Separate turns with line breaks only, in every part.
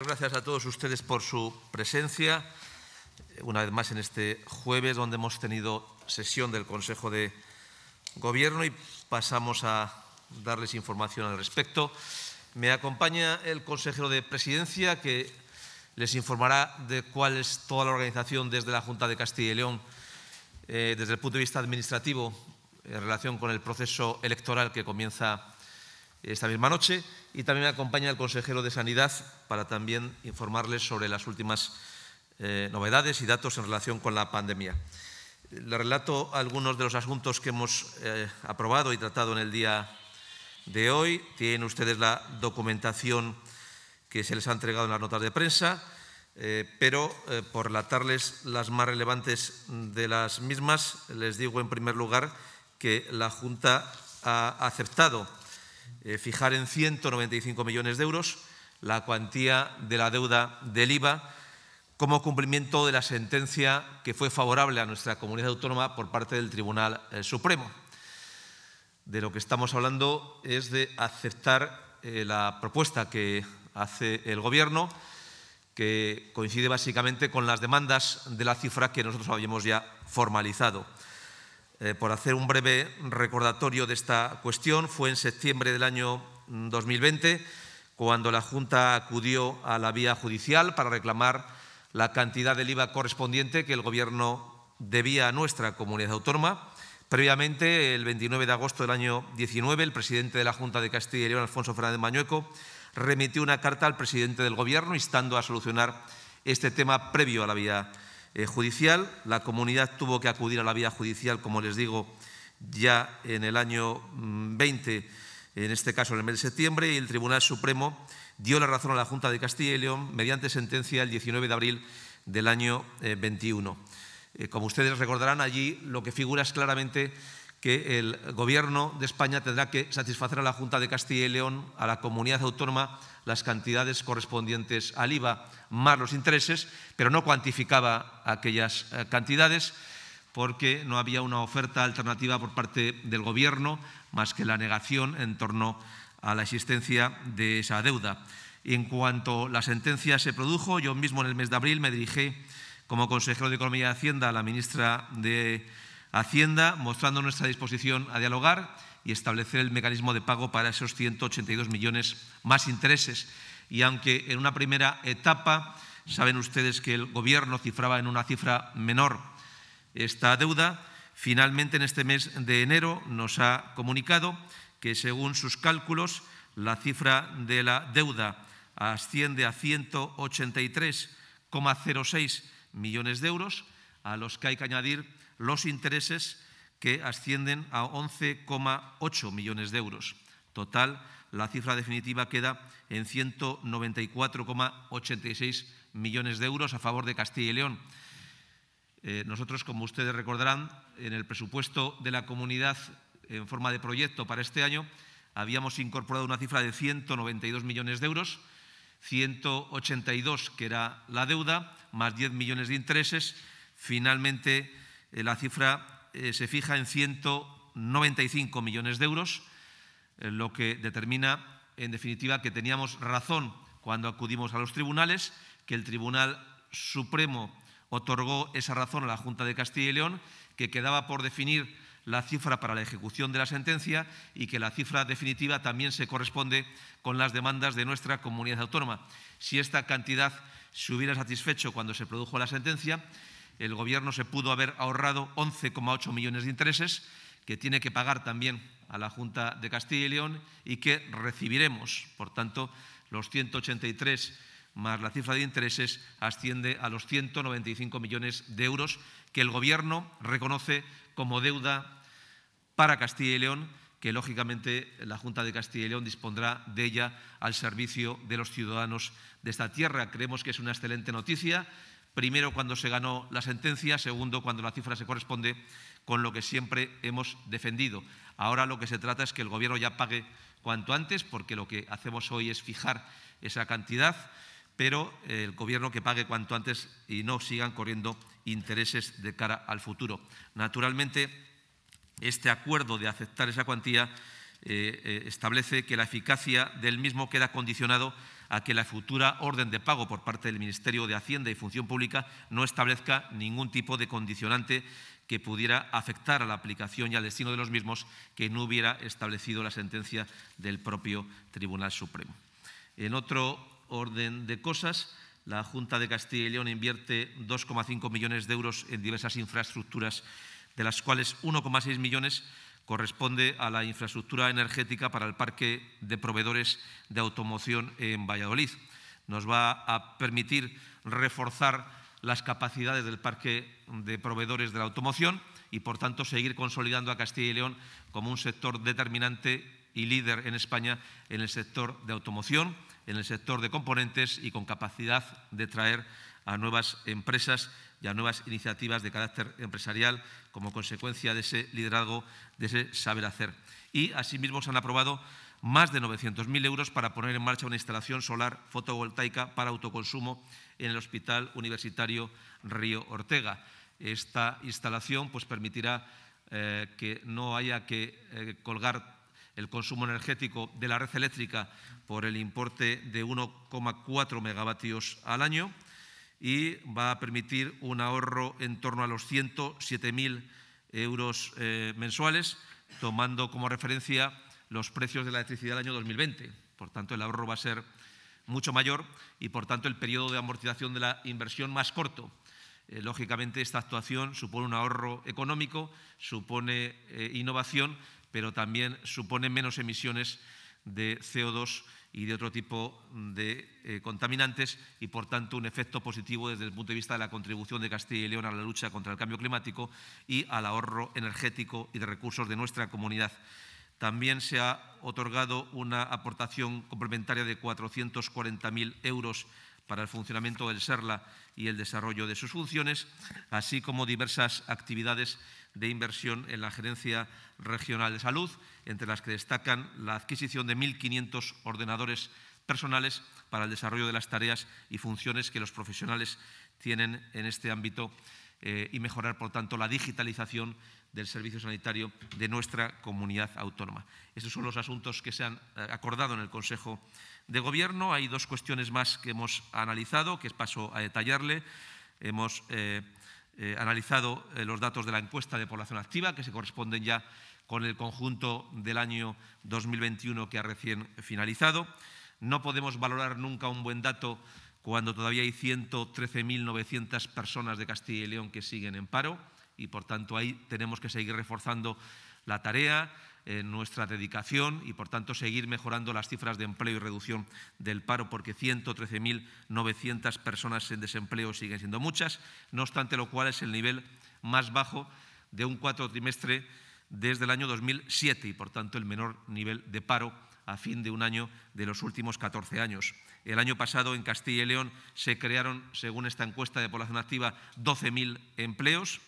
Gracias a todos ustedes por su presencia, una vez más en este jueves donde hemos tenido sesión del Consejo de Gobierno y pasamos a darles información al respecto. Me acompaña el consejero de Presidencia que les informará de cuál es toda la organización desde la Junta de Castilla y León eh, desde el punto de vista administrativo en relación con el proceso electoral que comienza esta misma noche y también me acompaña el consejero de Sanidad para también informarles sobre las últimas eh, novedades y datos en relación con la pandemia. le relato algunos de los asuntos que hemos eh, aprobado y tratado en el día de hoy. Tienen ustedes la documentación que se les ha entregado en las notas de prensa, eh, pero por relatarles las más relevantes de las mismas, les digo en primer lugar que la Junta ha aceptado eh, fijar en 195 millones de euros la cuantía de la deuda del IVA como cumplimiento de la sentencia que fue favorable a nuestra comunidad autónoma por parte del Tribunal eh, Supremo. De lo que estamos hablando es de aceptar eh, la propuesta que hace el Gobierno, que coincide básicamente con las demandas de la cifra que nosotros habíamos ya formalizado. Eh, por hacer un breve recordatorio de esta cuestión, fue en septiembre del año 2020 mm, cuando la Junta acudió a la vía judicial para reclamar la cantidad del IVA correspondiente que el Gobierno debía a nuestra comunidad autónoma. Previamente, el 29 de agosto del año 19, el presidente de la Junta de Castilla y León, Alfonso Fernández Mañueco, remitió una carta al presidente del Gobierno instando a solucionar este tema previo a la vía judicial eh, judicial. La comunidad tuvo que acudir a la vía judicial, como les digo, ya en el año 20, mm, en este caso en el mes de septiembre, y el Tribunal Supremo dio la razón a la Junta de Castilla y León mediante sentencia el 19 de abril del año 21. Eh, eh, como ustedes recordarán, allí lo que figura es claramente que el Gobierno de España tendrá que satisfacer a la Junta de Castilla y León, a la comunidad autónoma, las cantidades correspondientes al IVA más los intereses, pero no cuantificaba aquellas eh, cantidades porque no había una oferta alternativa por parte del Gobierno más que la negación en torno a la existencia de esa deuda. en cuanto la sentencia se produjo, yo mismo en el mes de abril me dirigí como consejero de Economía y Hacienda a la ministra de Hacienda mostrando nuestra disposición a dialogar y establecer el mecanismo de pago para esos 182 millones más intereses. Y aunque en una primera etapa saben ustedes que el Gobierno cifraba en una cifra menor esta deuda, finalmente en este mes de enero nos ha comunicado que según sus cálculos la cifra de la deuda asciende a 183,06 millones de euros, a los que hay que añadir los intereses que ascienden a 11,8 millones de euros. Total, la cifra definitiva queda en 194,86 millones de euros a favor de Castilla y León. Eh, nosotros, como ustedes recordarán, en el presupuesto de la comunidad en forma de proyecto para este año habíamos incorporado una cifra de 192 millones de euros, 182 que era la deuda, más 10 millones de intereses. Finalmente, eh, la cifra eh, se fija en 195 millones de euros, eh, lo que determina, en definitiva, que teníamos razón cuando acudimos a los tribunales, que el Tribunal Supremo otorgó esa razón a la Junta de Castilla y León, que quedaba por definir la cifra para la ejecución de la sentencia y que la cifra definitiva también se corresponde con las demandas de nuestra comunidad autónoma. Si esta cantidad se hubiera satisfecho cuando se produjo la sentencia, el Gobierno se pudo haber ahorrado 11,8 millones de intereses que tiene que pagar también a la Junta de Castilla y León y que recibiremos. Por tanto, los 183 más la cifra de intereses asciende a los 195 millones de euros que el Gobierno reconoce como deuda para Castilla y León, que lógicamente la Junta de Castilla y León dispondrá de ella al servicio de los ciudadanos de esta tierra. Creemos que es una excelente noticia Primero, cuando se ganó la sentencia. Segundo, cuando la cifra se corresponde con lo que siempre hemos defendido. Ahora lo que se trata es que el Gobierno ya pague cuanto antes, porque lo que hacemos hoy es fijar esa cantidad, pero eh, el Gobierno que pague cuanto antes y no sigan corriendo intereses de cara al futuro. Naturalmente, este acuerdo de aceptar esa cuantía eh, eh, establece que la eficacia del mismo queda condicionado a que la futura orden de pago por parte del Ministerio de Hacienda y Función Pública no establezca ningún tipo de condicionante que pudiera afectar a la aplicación y al destino de los mismos que no hubiera establecido la sentencia del propio Tribunal Supremo. En otro orden de cosas, la Junta de Castilla y León invierte 2,5 millones de euros en diversas infraestructuras, de las cuales 1,6 millones corresponde a la infraestructura energética para el parque de proveedores de automoción en Valladolid. Nos va a permitir reforzar las capacidades del parque de proveedores de la automoción y, por tanto, seguir consolidando a Castilla y León como un sector determinante y líder en España en el sector de automoción, en el sector de componentes y con capacidad de traer a nuevas empresas y a nuevas iniciativas de carácter empresarial como consecuencia de ese liderazgo, de ese saber hacer. Y asimismo se han aprobado más de 900.000 euros para poner en marcha una instalación solar fotovoltaica para autoconsumo en el Hospital Universitario Río Ortega. Esta instalación pues, permitirá eh, que no haya que eh, colgar el consumo energético de la red eléctrica por el importe de 1,4 megavatios al año y va a permitir un ahorro en torno a los 107.000 euros eh, mensuales, tomando como referencia los precios de la electricidad del año 2020. Por tanto, el ahorro va a ser mucho mayor y, por tanto, el periodo de amortización de la inversión más corto. Eh, lógicamente, esta actuación supone un ahorro económico, supone eh, innovación, pero también supone menos emisiones de CO2 y de otro tipo de eh, contaminantes y, por tanto, un efecto positivo desde el punto de vista de la contribución de Castilla y León a la lucha contra el cambio climático y al ahorro energético y de recursos de nuestra comunidad. También se ha otorgado una aportación complementaria de 440.000 euros para el funcionamiento del SERLA y el desarrollo de sus funciones, así como diversas actividades de inversión en la Gerencia Regional de Salud, entre las que destacan la adquisición de 1.500 ordenadores personales para el desarrollo de las tareas y funciones que los profesionales tienen en este ámbito eh, y mejorar, por tanto, la digitalización del servicio sanitario de nuestra comunidad autónoma. Estos son los asuntos que se han eh, acordado en el Consejo de Gobierno. Hay dos cuestiones más que hemos analizado, que paso a detallarle. Hemos eh, analizado los datos de la encuesta de población activa, que se corresponden ya con el conjunto del año 2021 que ha recién finalizado. No podemos valorar nunca un buen dato cuando todavía hay 113.900 personas de Castilla y León que siguen en paro y por tanto ahí tenemos que seguir reforzando la tarea, eh, nuestra dedicación y por tanto seguir mejorando las cifras de empleo y reducción del paro porque 113.900 personas en desempleo siguen siendo muchas, no obstante lo cual es el nivel más bajo de un cuatro trimestre desde el año 2007 y por tanto el menor nivel de paro a fin de un año de los últimos 14 años. El año pasado en Castilla y León se crearon, según esta encuesta de población activa, 12.000 empleos.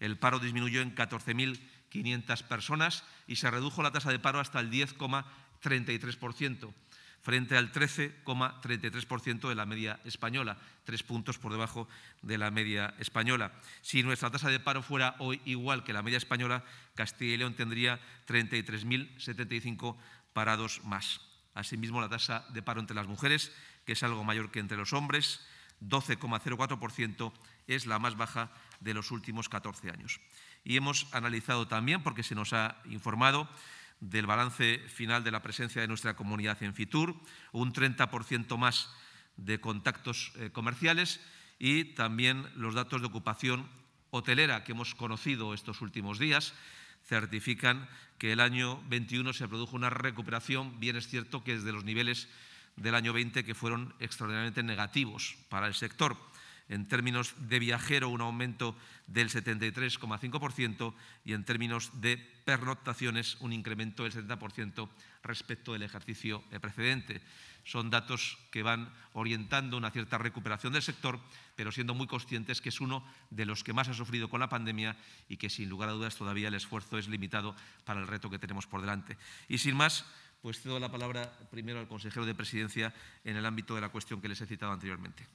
El paro disminuyó en 14.500 personas y se redujo la tasa de paro hasta el 10,33% frente al 13,33% de la media española, tres puntos por debajo de la media española. Si nuestra tasa de paro fuera hoy igual que la media española, Castilla y León tendría 33.075 parados más. Asimismo, la tasa de paro entre las mujeres, que es algo mayor que entre los hombres, 12,04%, es la más baja de los últimos 14 años. Y hemos analizado también, porque se nos ha informado, del balance final de la presencia de nuestra comunidad en FITUR, un 30% más de contactos eh, comerciales y también los datos de ocupación hotelera que hemos conocido estos últimos días, certifican que el año 21 se produjo una recuperación, bien es cierto que desde los niveles del año 20 que fueron extraordinariamente negativos para el sector en términos de viajero un aumento del 73,5% y en términos de pernoctaciones un incremento del 70% respecto del ejercicio precedente. Son datos que van orientando una cierta recuperación del sector, pero siendo muy conscientes que es uno de los que más ha sufrido con la pandemia y que sin lugar a dudas todavía el esfuerzo es limitado para el reto que tenemos por delante. Y sin más, pues cedo la palabra primero al consejero de Presidencia en el ámbito de la cuestión que les he citado anteriormente.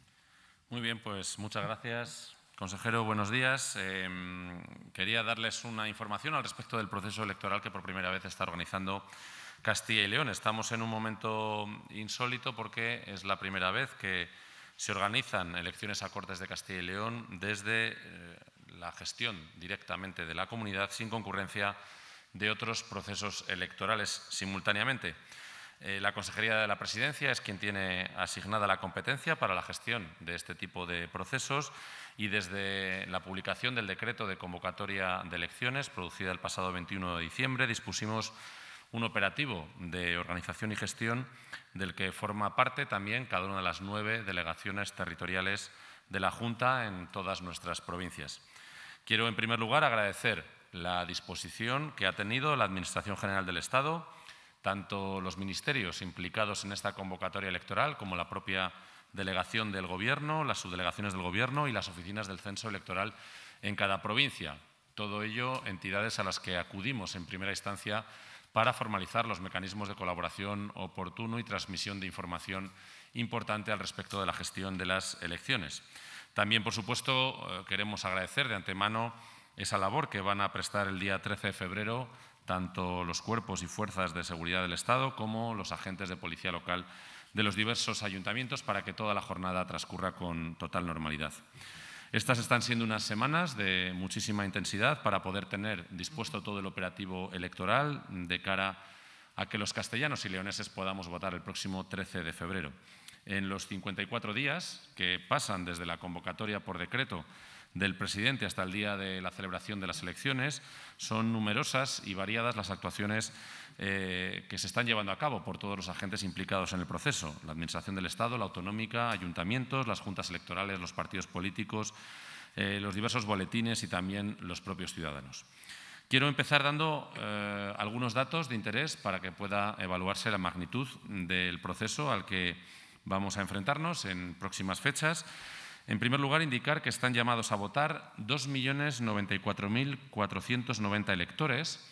Muy bien, pues muchas gracias. Consejero, buenos días. Em,
quería darles una información al respecto del proceso electoral que por primera vez está organizando Castilla y León. Estamos en un momento insólito porque es la primera vez que se organizan elecciones a Cortes de Castilla y León desde eh, la gestión directamente de la comunidad sin concurrencia de otros procesos electorales simultáneamente. Eh, la Consejería de la Presidencia es quien tiene asignada la competencia para la gestión de este tipo de procesos y desde la publicación del decreto de convocatoria de elecciones, producida el pasado 21 de diciembre, dispusimos un operativo de organización y gestión del que forma parte también cada una de las nueve delegaciones territoriales de la Junta en todas nuestras provincias. Quiero, en primer lugar, agradecer la disposición que ha tenido la Administración General del Estado tanto los ministerios implicados en esta convocatoria electoral como la propia delegación del Gobierno, las subdelegaciones del Gobierno y las oficinas del Censo Electoral en cada provincia. Todo ello entidades a las que acudimos en primera instancia para formalizar los mecanismos de colaboración oportuno y transmisión de información importante al respecto de la gestión de las elecciones. También, por supuesto, eh, queremos agradecer de antemano esa labor que van a prestar el día 13 de febrero tanto los cuerpos y fuerzas de seguridad del Estado como los agentes de policía local de los diversos ayuntamientos para que toda la jornada transcurra con total normalidad. Estas están siendo unas semanas de muchísima intensidad para poder tener dispuesto todo el operativo electoral de cara a que los castellanos y leoneses podamos votar el próximo 13 de febrero. En los 54 días que pasan desde la convocatoria por decreto del presidente hasta el día de la celebración de las elecciones, son numerosas y variadas las actuaciones eh, que se están llevando a cabo por todos los agentes implicados en el proceso, la Administración del Estado, la autonómica, ayuntamientos, las juntas electorales, los partidos políticos, eh, los diversos boletines y también los propios ciudadanos. Quiero empezar dando eh, algunos datos de interés para que pueda evaluarse la magnitud del proceso al que vamos a enfrentarnos en próximas fechas. En primer lugar, indicar que están llamados a votar 2.094.490 electores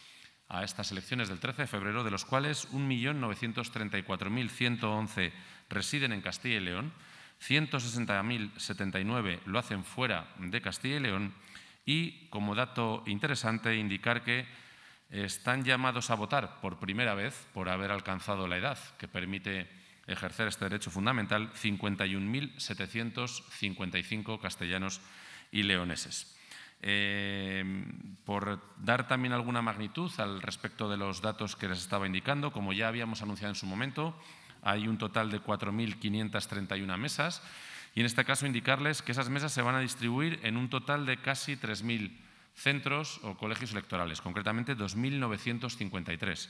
a estas elecciones del 13 de febrero, de los cuales 1.934.111 residen en Castilla y León, 160.079 lo hacen fuera de Castilla y León y, como dato interesante, indicar que están llamados a votar por primera vez por haber alcanzado la edad que permite ejercer este derecho fundamental 51.755 castellanos y leoneses. Eh, por dar también alguna magnitud al respecto de los datos que les estaba indicando, como ya habíamos anunciado en su momento, hay un total de 4.531 mesas y en este caso indicarles que esas mesas se van a distribuir en un total de casi 3.000 centros o colegios electorales, concretamente 2.953.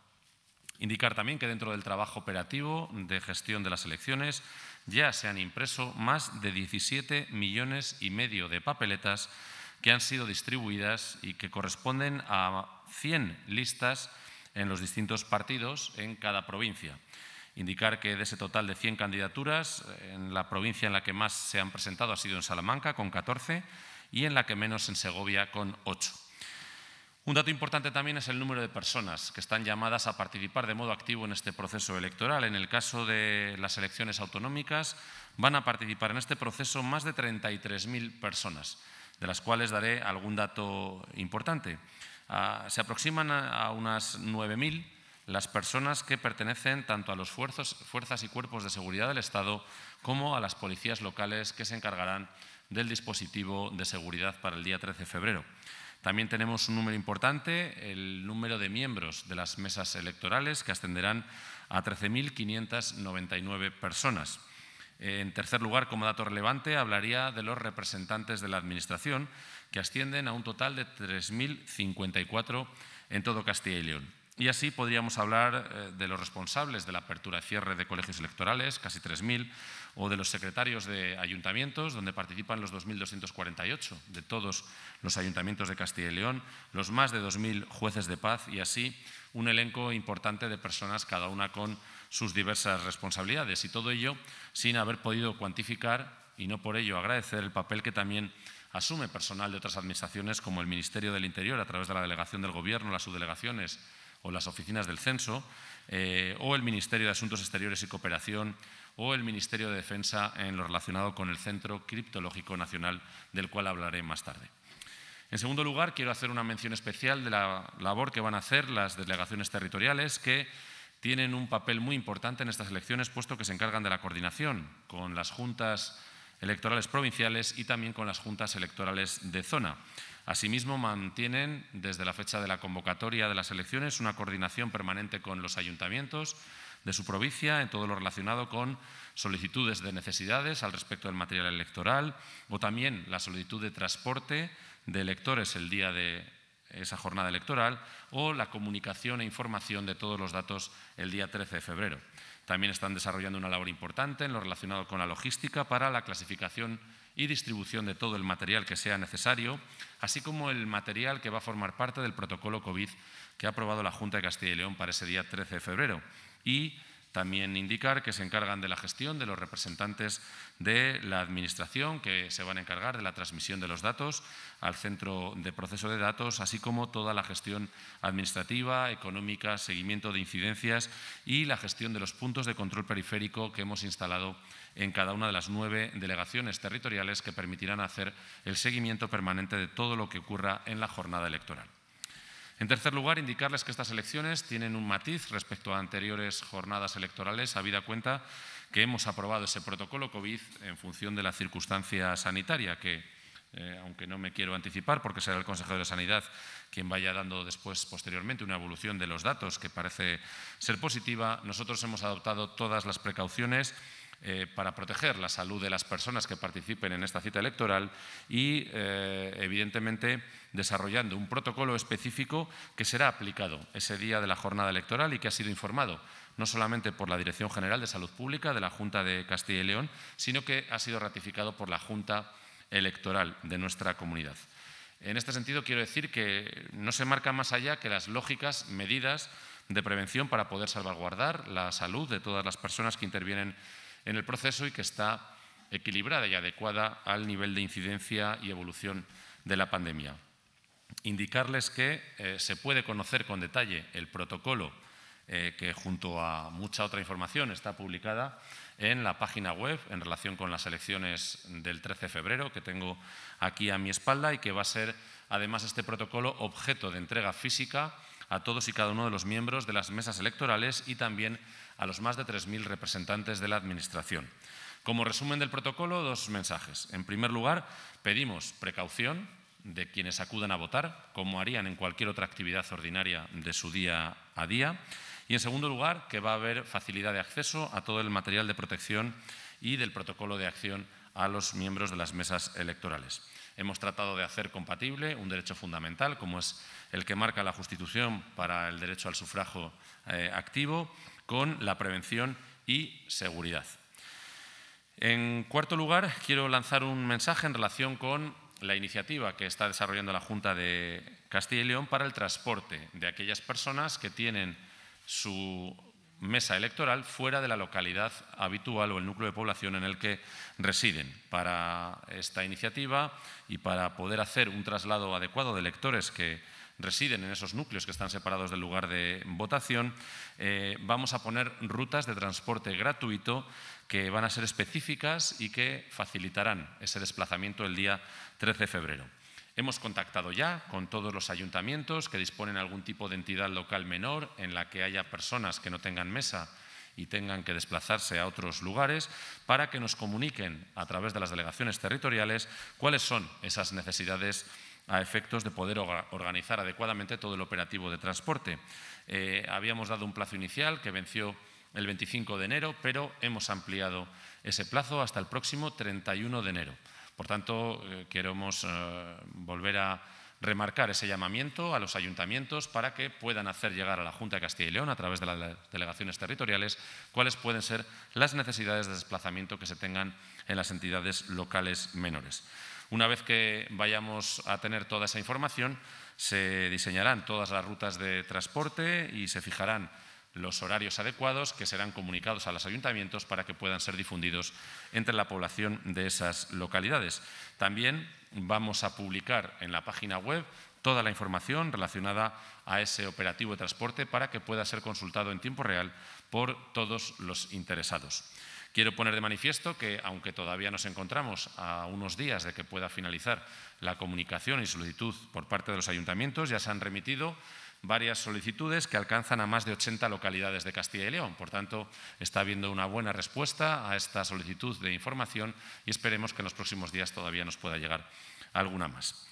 Indicar también que dentro del trabajo operativo de gestión de las elecciones ya se han impreso más de 17 millones y medio de papeletas que han sido distribuidas y que corresponden a 100 listas en los distintos partidos en cada provincia. Indicar que de ese total de 100 candidaturas, en la provincia en la que más se han presentado ha sido en Salamanca, con 14, y en la que menos en Segovia, con 8. Un dato importante también es el número de personas que están llamadas a participar de modo activo en este proceso electoral. En el caso de las elecciones autonómicas, van a participar en este proceso más de 33.000 personas, de las cuales daré algún dato importante. Ah, se aproximan a, unas 9.000 las personas que pertenecen tanto a las fuerzas y cuerpos de seguridad del Estado como a las policías locales que se encargarán del dispositivo de seguridad para el día 13 de febrero. También tenemos un número importante, el número de miembros de las mesas electorales, que ascenderán a 13.599 personas. Eh, en tercer lugar, como dato relevante, hablaría de los representantes de la Administración, que ascienden a un total de 3.054 en todo Castilla y León. Y así podríamos hablar eh, de los responsables de la apertura y cierre de colegios electorales, casi 3.000, o de los secretarios de ayuntamientos, donde participan los 2.248 de todos los ayuntamientos de Castilla y León, los más de 2.000 jueces de paz y así un elenco importante de personas, cada una con sus diversas responsabilidades. Y todo ello sin haber podido cuantificar y no por ello agradecer el papel que también asume personal de otras administraciones como el Ministerio del Interior a través de la delegación del Gobierno, las subdelegaciones o las oficinas del Censo, eh, o el Ministerio de Asuntos Exteriores y Cooperación, o el Ministerio de Defensa en lo relacionado con el Centro Criptológico Nacional, del cual hablaré más tarde. En segundo lugar, quiero hacer una mención especial de la labor que van a hacer las delegaciones territoriales, que tienen un papel muy importante en estas elecciones, puesto que se encargan de la coordinación con las juntas electorales provinciales y también con las juntas electorales de zona. Asimismo, mantienen desde la fecha de la convocatoria de las elecciones una coordinación permanente con los ayuntamientos, de su provincia en todo lo relacionado con solicitudes de necesidades al respecto del material electoral o también la solicitud de transporte de electores el día de esa jornada electoral o la comunicación e información de todos los datos el día 13 de febrero. También están desarrollando una labor importante en lo relacionado con la logística para la clasificación y distribución de todo el material que sea necesario, así como el material que va a formar parte del protocolo COVID que ha aprobado la Junta de Castilla y León para ese día 13 de febrero, y también indicar que se encargan de la gestión de los representantes de la Administración, que se van a encargar de la transmisión de los datos al centro de proceso de datos, así como toda la gestión administrativa, económica, seguimiento de incidencias y la gestión de los puntos de control periférico que hemos instalado en cada una de las nueve delegaciones territoriales que permitirán hacer el seguimiento permanente de todo lo que ocurra en la jornada electoral. En tercer lugar, indicarles que estas elecciones tienen un matiz respecto a anteriores jornadas electorales, habida cuenta que hemos aprobado ese protocolo COVID en función de la circunstancia sanitaria, que, eh, aunque no me quiero anticipar, porque será el consejero de Sanidad quien vaya dando después, posteriormente, una evolución de los datos que parece ser positiva, nosotros hemos adoptado todas las precauciones eh, para proteger la salud de las personas que participen en esta cita electoral y, eh, evidentemente, desarrollando un protocolo específico que será aplicado ese día de la jornada electoral y que ha sido informado no solamente por la Dirección General de Salud Pública de la Junta de Castilla y León, sino que ha sido ratificado por la Junta Electoral de nuestra comunidad. En este sentido, quiero decir que no se marca más allá que las lógicas medidas de prevención para poder salvaguardar la salud de todas las personas que intervienen en el proceso y que está equilibrada y adecuada al nivel de incidencia y evolución de la pandemia. Indicarles que eh, se puede conocer con detalle el protocolo eh, que junto a mucha otra información está publicada en la página web en relación con las elecciones del 13 de febrero que tengo aquí a mi espalda y que va a ser además este protocolo objeto de entrega física a todos y cada uno de los miembros de las mesas electorales y también a los más de 3.000 representantes de la Administración. Como resumen del protocolo, dos mensajes. En primer lugar, pedimos precaución de quienes acudan a votar, como harían en cualquier otra actividad ordinaria de su día a día. Y en segundo lugar, que va a haber facilidad de acceso a todo el material de protección y del protocolo de acción a los miembros de las mesas electorales. Hemos tratado de hacer compatible un derecho fundamental, como es el que marca la Constitución para el derecho al sufragio eh, activo, con la prevención y seguridad. En cuarto lugar, quiero lanzar un mensaje en relación con la iniciativa que está desarrollando la Junta de Castilla y León para el transporte de aquellas personas que tienen su mesa electoral fuera de la localidad habitual o el núcleo de población en el que residen. Para esta iniciativa y para poder hacer un traslado adecuado de electores que residen en esos núcleos que están separados del lugar de votación, eh, vamos a poner rutas de transporte gratuito que van a ser específicas y que facilitarán ese desplazamiento el día 13 de febrero. Hemos contactado ya con todos los ayuntamientos que disponen algún tipo de entidad local menor en la que haya personas que no tengan mesa y tengan que desplazarse a otros lugares, para que nos comuniquen a través de las delegaciones territoriales cuáles son esas necesidades a efectos de poder organizar adecuadamente todo el operativo de transporte. Eh, habíamos dado un plazo inicial que venció el 25 de enero, pero hemos ampliado ese plazo hasta el próximo 31 de enero. Por tanto, eh, queremos eh, volver a remarcar ese llamamiento a los ayuntamientos para que puedan hacer llegar a la Junta de Castilla y León, a través de las delegaciones territoriales, cuáles pueden ser las necesidades de desplazamiento que se tengan en las entidades locales menores. Una vez que vayamos a tener toda esa información, se diseñarán todas las rutas de transporte y se fijarán los horarios adecuados que serán comunicados a los ayuntamientos para que puedan ser difundidos entre la población de esas localidades. También vamos a publicar en la página web toda la información relacionada a ese operativo de transporte para que pueda ser consultado en tiempo real por todos los interesados. Quiero poner de manifiesto que, aunque todavía nos encontramos a unos días de que pueda finalizar la comunicación y solicitud por parte de los ayuntamientos, ya se han remitido varias solicitudes que alcanzan a más de 80 localidades de Castilla y León. Por tanto, está habiendo una buena respuesta a esta solicitud de información y esperemos que en los próximos días todavía nos pueda llegar alguna más.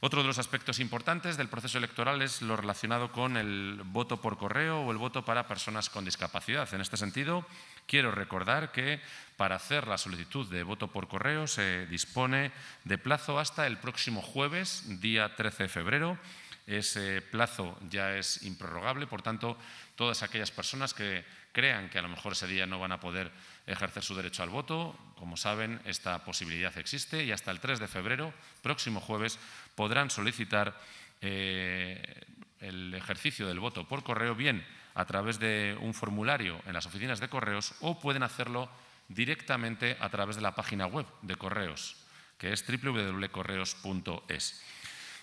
Otro de los aspectos importantes del proceso electoral es lo relacionado con el voto por correo o el voto para personas con discapacidad. En este sentido, quiero recordar que para hacer la solicitud de voto por correo se dispone de plazo hasta el próximo jueves, día 13 de febrero, ese plazo ya es improrrogable, por tanto, todas aquellas personas que crean que a lo mejor ese día no van a poder ejercer su derecho al voto, como saben, esta posibilidad existe y hasta el 3 de febrero, próximo jueves, podrán solicitar eh, el ejercicio del voto por correo, bien a través de un formulario en las oficinas de correos o pueden hacerlo directamente a través de la página web de correos, que es www.correos.es.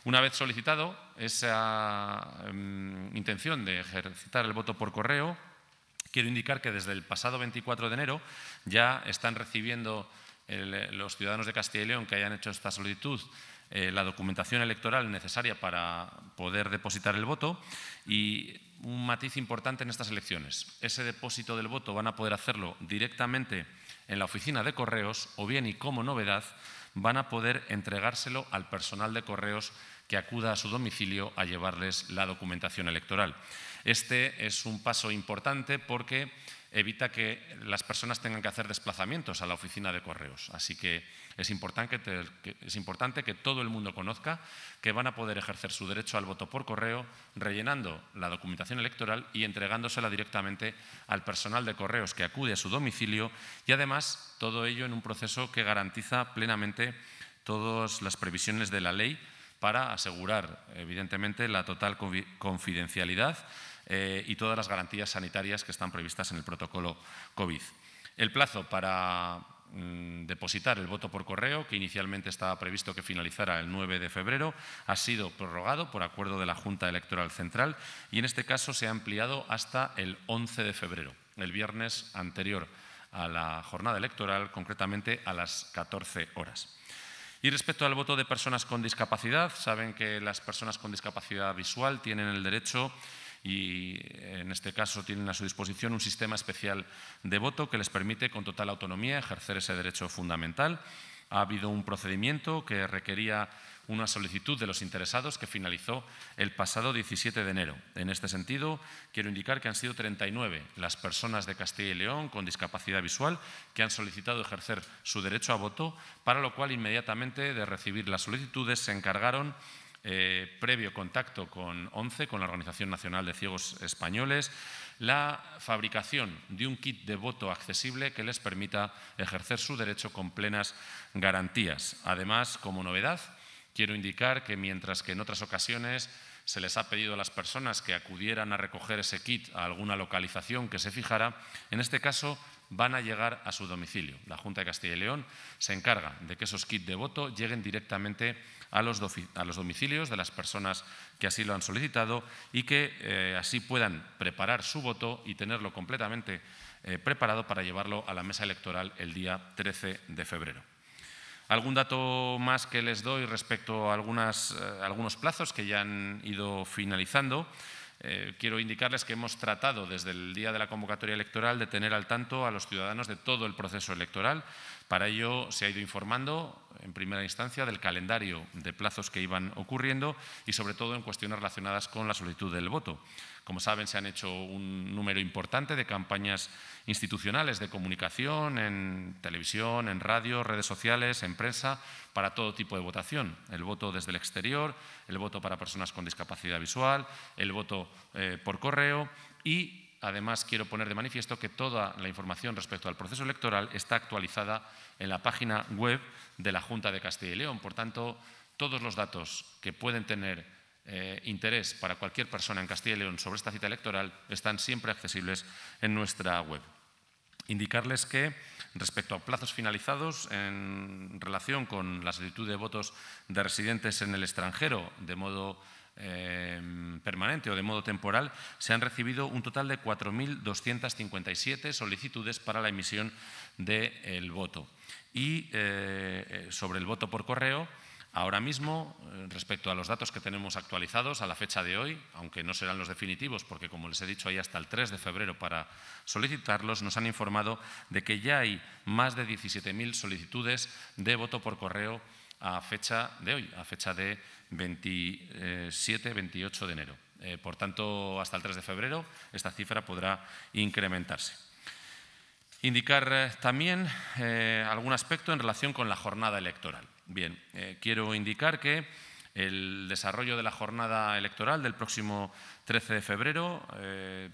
Una vez solicitado esa em, intención de ejercitar el voto por correo, quiero indicar que desde el pasado 24 de enero ya están recibiendo los ciudadanos de Castilla y León que hayan hecho esta solicitud eh, la documentación electoral necesaria para poder depositar el voto y un matiz importante en estas elecciones. Ese depósito del voto van a poder hacerlo directamente en la oficina de correos o bien y como novedad van a poder entregárselo al personal de correos que acuda a su domicilio a llevarles la documentación electoral. Este es un paso importante porque evita que las personas tengan que hacer desplazamientos a la oficina de correos. Así que es importante que, es importante que, todo el mundo conozca que van a poder ejercer su derecho al voto por correo rellenando la documentación electoral y entregándosela directamente al personal de correos que acude a su domicilio y además todo ello en un proceso que garantiza plenamente todas las previsiones de la ley para asegurar, evidentemente, la total confidencialidad eh, y todas las garantías sanitarias que están previstas en el protocolo COVID. El plazo para mm, depositar el voto por correo, que inicialmente estaba previsto que finalizara el 9 de febrero, ha sido prorrogado por acuerdo de la Junta Electoral Central y en este caso se ha ampliado hasta el 11 de febrero, el viernes anterior a la jornada electoral, concretamente a las 14 horas. Y respecto al voto de personas con discapacidad, saben que las personas con discapacidad visual tienen el derecho y en este caso tienen a su disposición un sistema especial de voto que les permite con total autonomía ejercer ese derecho fundamental. Ha habido un procedimiento que requería una solicitud de los interesados que finalizó el pasado 17 de enero. En este sentido, quiero indicar que han sido 39 las personas de Castilla y León con discapacidad visual que han solicitado ejercer su derecho a voto, para lo cual inmediatamente de recibir las solicitudes se encargaron eh, previo contacto con ONCE, con la Organización Nacional de Ciegos Españoles, la fabricación de un kit de voto accesible que les permita ejercer su derecho con plenas garantías. Además, como novedad, Quiero indicar que mientras que en otras ocasiones se les ha pedido a las personas que acudieran a recoger ese kit a alguna localización que se fijara, en este caso van a llegar a su domicilio. La Junta de Castilla y León se encarga de que esos kits de voto lleguen directamente a los, domicilios de las personas que así lo han solicitado y que eh, así puedan preparar su voto y tenerlo completamente eh, preparado para llevarlo a la mesa electoral el día 13 de febrero. Algún dato más que les doy respecto a eh, algunos plazos que ya han ido finalizando. Eh, quiero indicarles que hemos tratado desde el día de la convocatoria electoral de tener al tanto a los ciudadanos de todo el proceso electoral, para ello se ha ido informando en primera instancia del calendario de plazos que iban ocurriendo y sobre todo en cuestiones relacionadas con la solicitud del voto. Como saben, se han hecho un número importante de campañas institucionales de comunicación en televisión, en radio, redes sociales, en prensa, para todo tipo de votación. El voto desde el exterior, el voto para personas con discapacidad visual, el voto eh, por correo y Además, quiero poner de manifiesto que toda la información respecto al proceso electoral está actualizada en la página web de la Junta de Castilla y León. Por tanto, todos los datos que pueden tener eh, interés para cualquier persona en Castilla y León sobre esta cita electoral están siempre accesibles en nuestra web. Indicarles que, respecto a plazos finalizados en relación con la solicitud de votos de residentes en el extranjero, de modo Em, permanente o de modo temporal, se han recibido un total de 4.257 solicitudes para la emisión del voto. Y eh, eh, sobre el voto por correo, ahora mismo, eh, respecto a los datos que tenemos actualizados a la fecha de hoy, aunque no serán los definitivos, porque como les he dicho, hay hasta el 3 de febrero para solicitarlos, nos han informado de que ya hay más de 17.000 solicitudes de voto por correo a fecha de hoy, a fecha de 27-28 de enero. Eh, por tanto, hasta el 3 de febrero esta cifra podrá incrementarse. Indicar eh, también eh, algún aspecto en relación con la jornada electoral. Bien, quiero indicar que el desarrollo de la jornada electoral del próximo 13 de febrero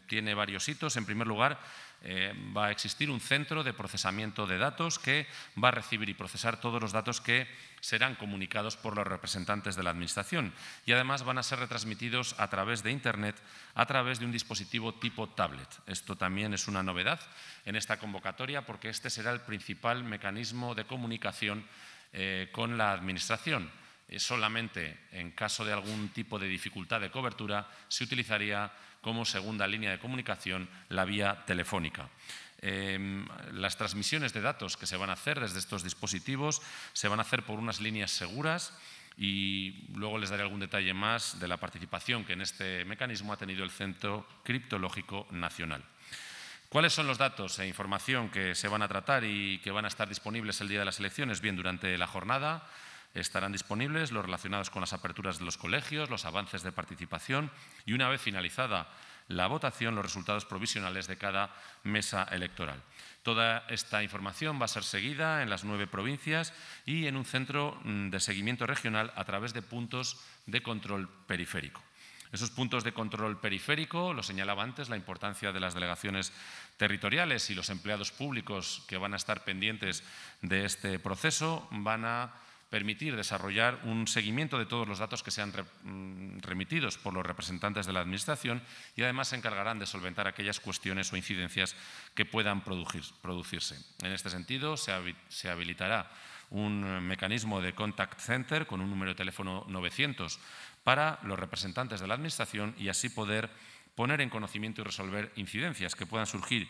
tiene varios hitos. En primer lugar, eh, va a existir un centro de procesamiento de datos que va a recibir y procesar todos los datos que serán comunicados por los representantes de la Administración y además van a ser retransmitidos a través de Internet, a través de un dispositivo tipo tablet. Esto también es una novedad en esta convocatoria porque este será el principal mecanismo de comunicación eh, con la Administración eh, solamente en caso de algún tipo de dificultad de cobertura se utilizaría como segunda línea de comunicación la vía telefónica. Em, las transmisiones de datos que se van a hacer desde estos dispositivos se van a hacer por unas líneas seguras y luego les daré algún detalle más de la participación que en este mecanismo ha tenido el Centro Criptológico Nacional. ¿Cuáles son los datos e información que se van a tratar y que van a estar disponibles el día de las elecciones? Bien, durante la jornada Estarán disponibles los relacionados con las aperturas de los colegios, los avances de participación y, una vez finalizada la votación, los resultados provisionales de cada mesa electoral. Toda esta información va a ser seguida en las nueve provincias y en un centro mm, de seguimiento regional a través de puntos de control periférico. Esos puntos de control periférico, lo señalaba antes, la importancia de las delegaciones territoriales y los empleados públicos que van a estar pendientes de este proceso van a permitir desarrollar un seguimiento de todos los datos que sean mm, remitidos por los representantes de la Administración y además se encargarán de solventar aquellas cuestiones o incidencias que puedan producirse. En este sentido, se habilitará un mecanismo de contact center con un número de teléfono 900 para los representantes de la Administración y así poder poner en conocimiento y resolver incidencias que puedan surgir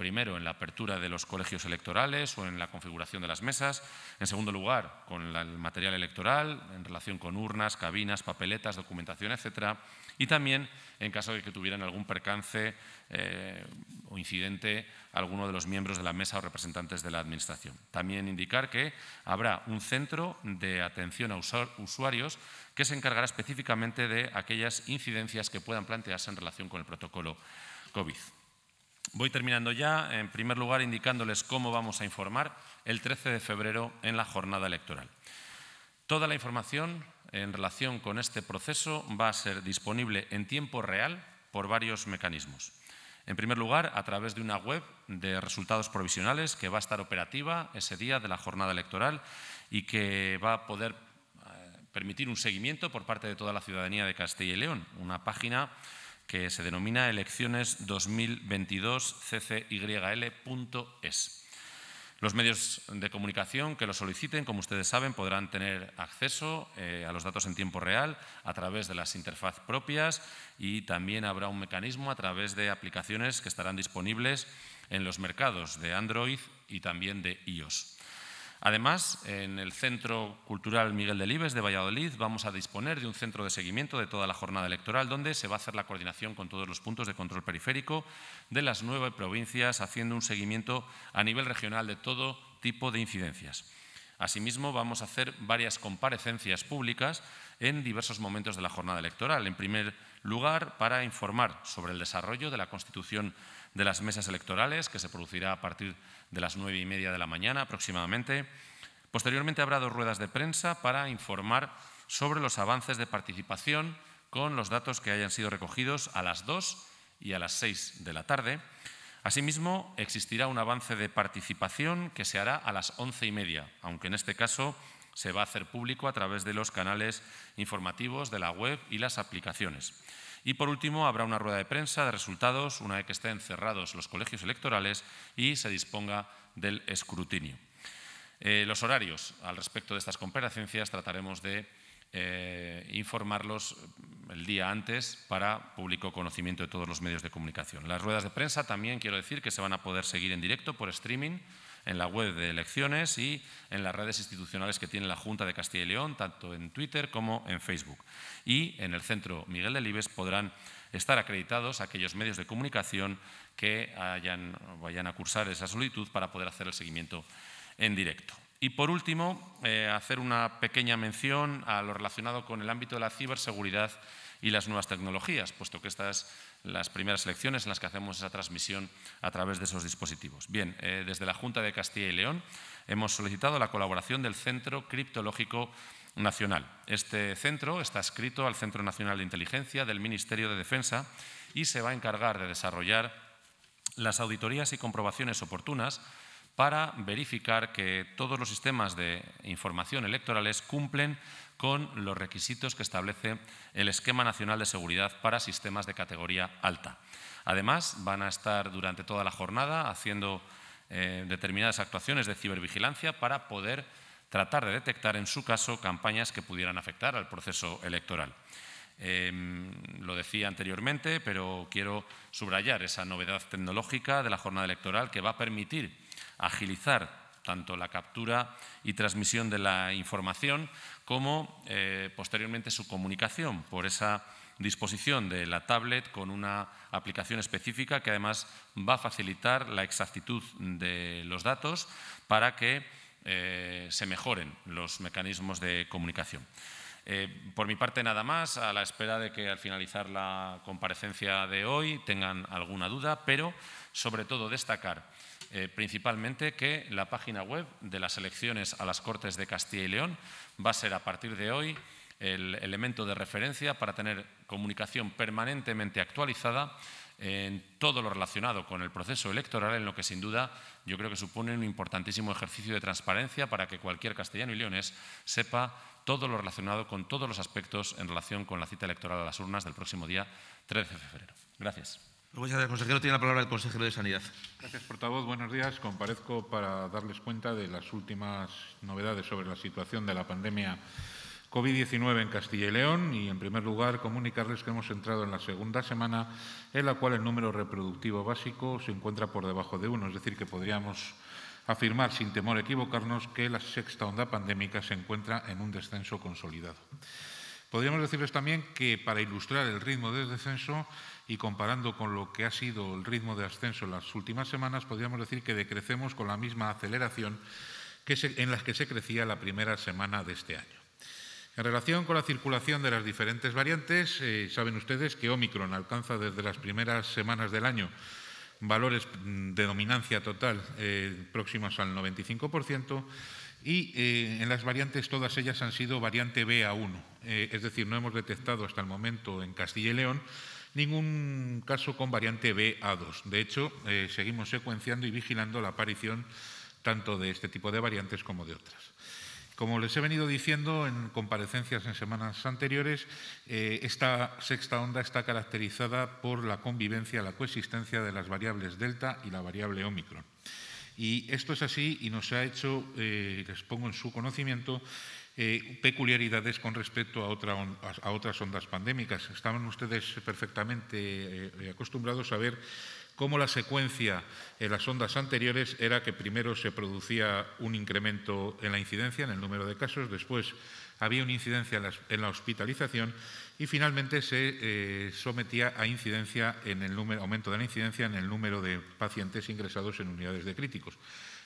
primero en la apertura de los colegios electorales o en la configuración de las mesas, en segundo lugar con el material electoral en relación con urnas, cabinas, papeletas, documentación, etcétera. Y también en caso de que tuvieran algún percance eh, o incidente alguno de los miembros de la mesa o representantes de la Administración. También indicar que habrá un centro de atención a usuarios que se encargará específicamente de aquellas incidencias que puedan plantearse en relación con el protocolo COVID. Voy terminando ya, en primer lugar, indicándoles cómo vamos a informar el 13 de febrero en la jornada electoral. Toda la información en relación con este proceso va a ser disponible en tiempo real por varios mecanismos. En primer lugar, a través de una web de resultados provisionales que va a estar operativa ese día de la jornada electoral y que va a poder eh, permitir un seguimiento por parte de toda la ciudadanía de Castilla y León. Una página que se denomina Elecciones 2022 CCYL.es. Los medios de comunicación que lo soliciten, como ustedes saben, podrán tener acceso eh, a los datos en tiempo real a través de las interfaz propias y también habrá un mecanismo a través de aplicaciones que estarán disponibles en los mercados de Android y también de iOS. Además, en el Centro Cultural Miguel Delibes de Valladolid vamos a disponer de un centro de seguimiento de toda la jornada electoral donde se va a hacer la coordinación con todos los puntos de control periférico de las nueve provincias, haciendo un seguimiento a nivel regional de todo tipo de incidencias. Asimismo, vamos a hacer varias comparecencias públicas en diversos momentos de la jornada electoral. En primer lugar, para informar sobre el desarrollo de la constitución de las mesas electorales, que se producirá a partir de de las nueve y media de la mañana aproximadamente. Posteriormente habrá dos ruedas de prensa para informar sobre los avances de participación con los datos que hayan sido recogidos a las dos y a las seis de la tarde. Asimismo, existirá un avance de participación que se hará a las once y media, aunque en este caso se va a hacer público a través de los canales informativos de la web y las aplicaciones. Y por último, habrá una rueda de prensa de resultados una vez que estén cerrados los colegios electorales y se disponga del escrutinio. Eh, los horarios al respecto de estas comparecencias trataremos de eh, informarlos eh, el día antes para público conocimiento de todos los medios de comunicación. Las ruedas de prensa también quiero decir que se van a poder seguir en directo por streaming en la web de elecciones y en las redes institucionales que tiene la Junta de Castilla y León, tanto en Twitter como en Facebook. Y en el centro Miguel de Libes podrán estar acreditados aquellos medios de comunicación que vayan a cursar esa solicitud para poder hacer el seguimiento en directo. Y por último, eh, hacer una pequeña mención a lo relacionado con el ámbito de la ciberseguridad y las nuevas tecnologías, puesto que estas las primeras elecciones en las que hacemos esa transmisión a través de esos dispositivos. Bien, eh, desde la Junta de Castilla y León hemos solicitado la colaboración del Centro Criptológico Nacional. Este centro está adscrito al Centro Nacional de Inteligencia del Ministerio de Defensa y se va a encargar de desarrollar las auditorías y comprobaciones oportunas para verificar que todos los sistemas de información electorales cumplen con los requisitos que establece el Esquema Nacional de Seguridad para Sistemas de Categoría Alta. Además, van a estar durante toda la jornada haciendo eh, determinadas actuaciones de cibervigilancia para poder tratar de detectar, en su caso, campañas que pudieran afectar al proceso electoral. Em, lo decía anteriormente, pero quiero subrayar esa novedad tecnológica de la jornada electoral que va a permitir agilizar tanto la captura y transmisión de la información como eh, posteriormente su comunicación por esa disposición de la tablet con una aplicación específica que además va a facilitar la exactitud de los datos para que eh, se mejoren los mecanismos de comunicación. Eh, por mi parte, nada más, a la espera de que al finalizar la comparecencia de hoy tengan alguna duda, pero sobre todo destacar eh, principalmente que la página web de las elecciones a las Cortes de Castilla y León va a ser a partir de hoy el elemento de referencia para tener comunicación permanentemente actualizada en todo lo relacionado con el proceso electoral, en lo que sin duda yo creo que supone un importantísimo ejercicio de transparencia para que cualquier castellano y leones sepa todo lo relacionado con todos los aspectos en relación con la cita electoral a las urnas del próximo día 13 de febrero. Gracias.
El gracias, consejero. Tiene la palabra el consejero
de Sanidad. Gracias, portavoz. Buenos días. Comparezco para darles cuenta de las últimas novedades sobre la situación de la pandemia COVID-19 en Castilla y León y, en primer lugar, comunicarles que hemos entrado en la segunda semana en la cual el número reproductivo básico se encuentra por debajo de uno, es decir, que podríamos afirmar sin temor a equivocarnos que la sexta onda pandémica se encuentra en un descenso consolidado. Podríamos decirles también que, para ilustrar el ritmo del descenso, y comparando con lo que ha sido el ritmo de ascenso en las últimas semanas, podríamos decir que decrecemos con la misma aceleración que en las que se crecía la primera semana de este año. En relación con la circulación de las diferentes variantes, eh, saben ustedes que Omicron alcanza desde las primeras semanas del año valores mm, de dominancia total eh, próximas próximos al 95% y eh, en las variantes todas ellas han sido variante a 1 es decir, no hemos detectado hasta el momento en Castilla y León ningún caso con variante BA2. De hecho, eh, seguimos secuenciando y vigilando la aparición tanto de este tipo de variantes como de otras. Como les he venido diciendo en comparecencias en semanas anteriores, eh, esta sexta onda está caracterizada por la convivencia, la coexistencia de las variables delta y la variable omicron. Y esto es así y nos ha hecho, eh, les pongo en su conocimiento, eh, peculiaridades con respecto a, a, otras ondas pandémicas. Estaban ustedes perfectamente eh, eh, acostumbrados a ver cómo la secuencia en las ondas anteriores era que primero se producía un incremento en la incidencia, en el número de casos, después había una incidencia en la, hospitalización y finalmente se sometía a incidencia en el número, aumento de la incidencia en el número de pacientes ingresados en unidades de críticos.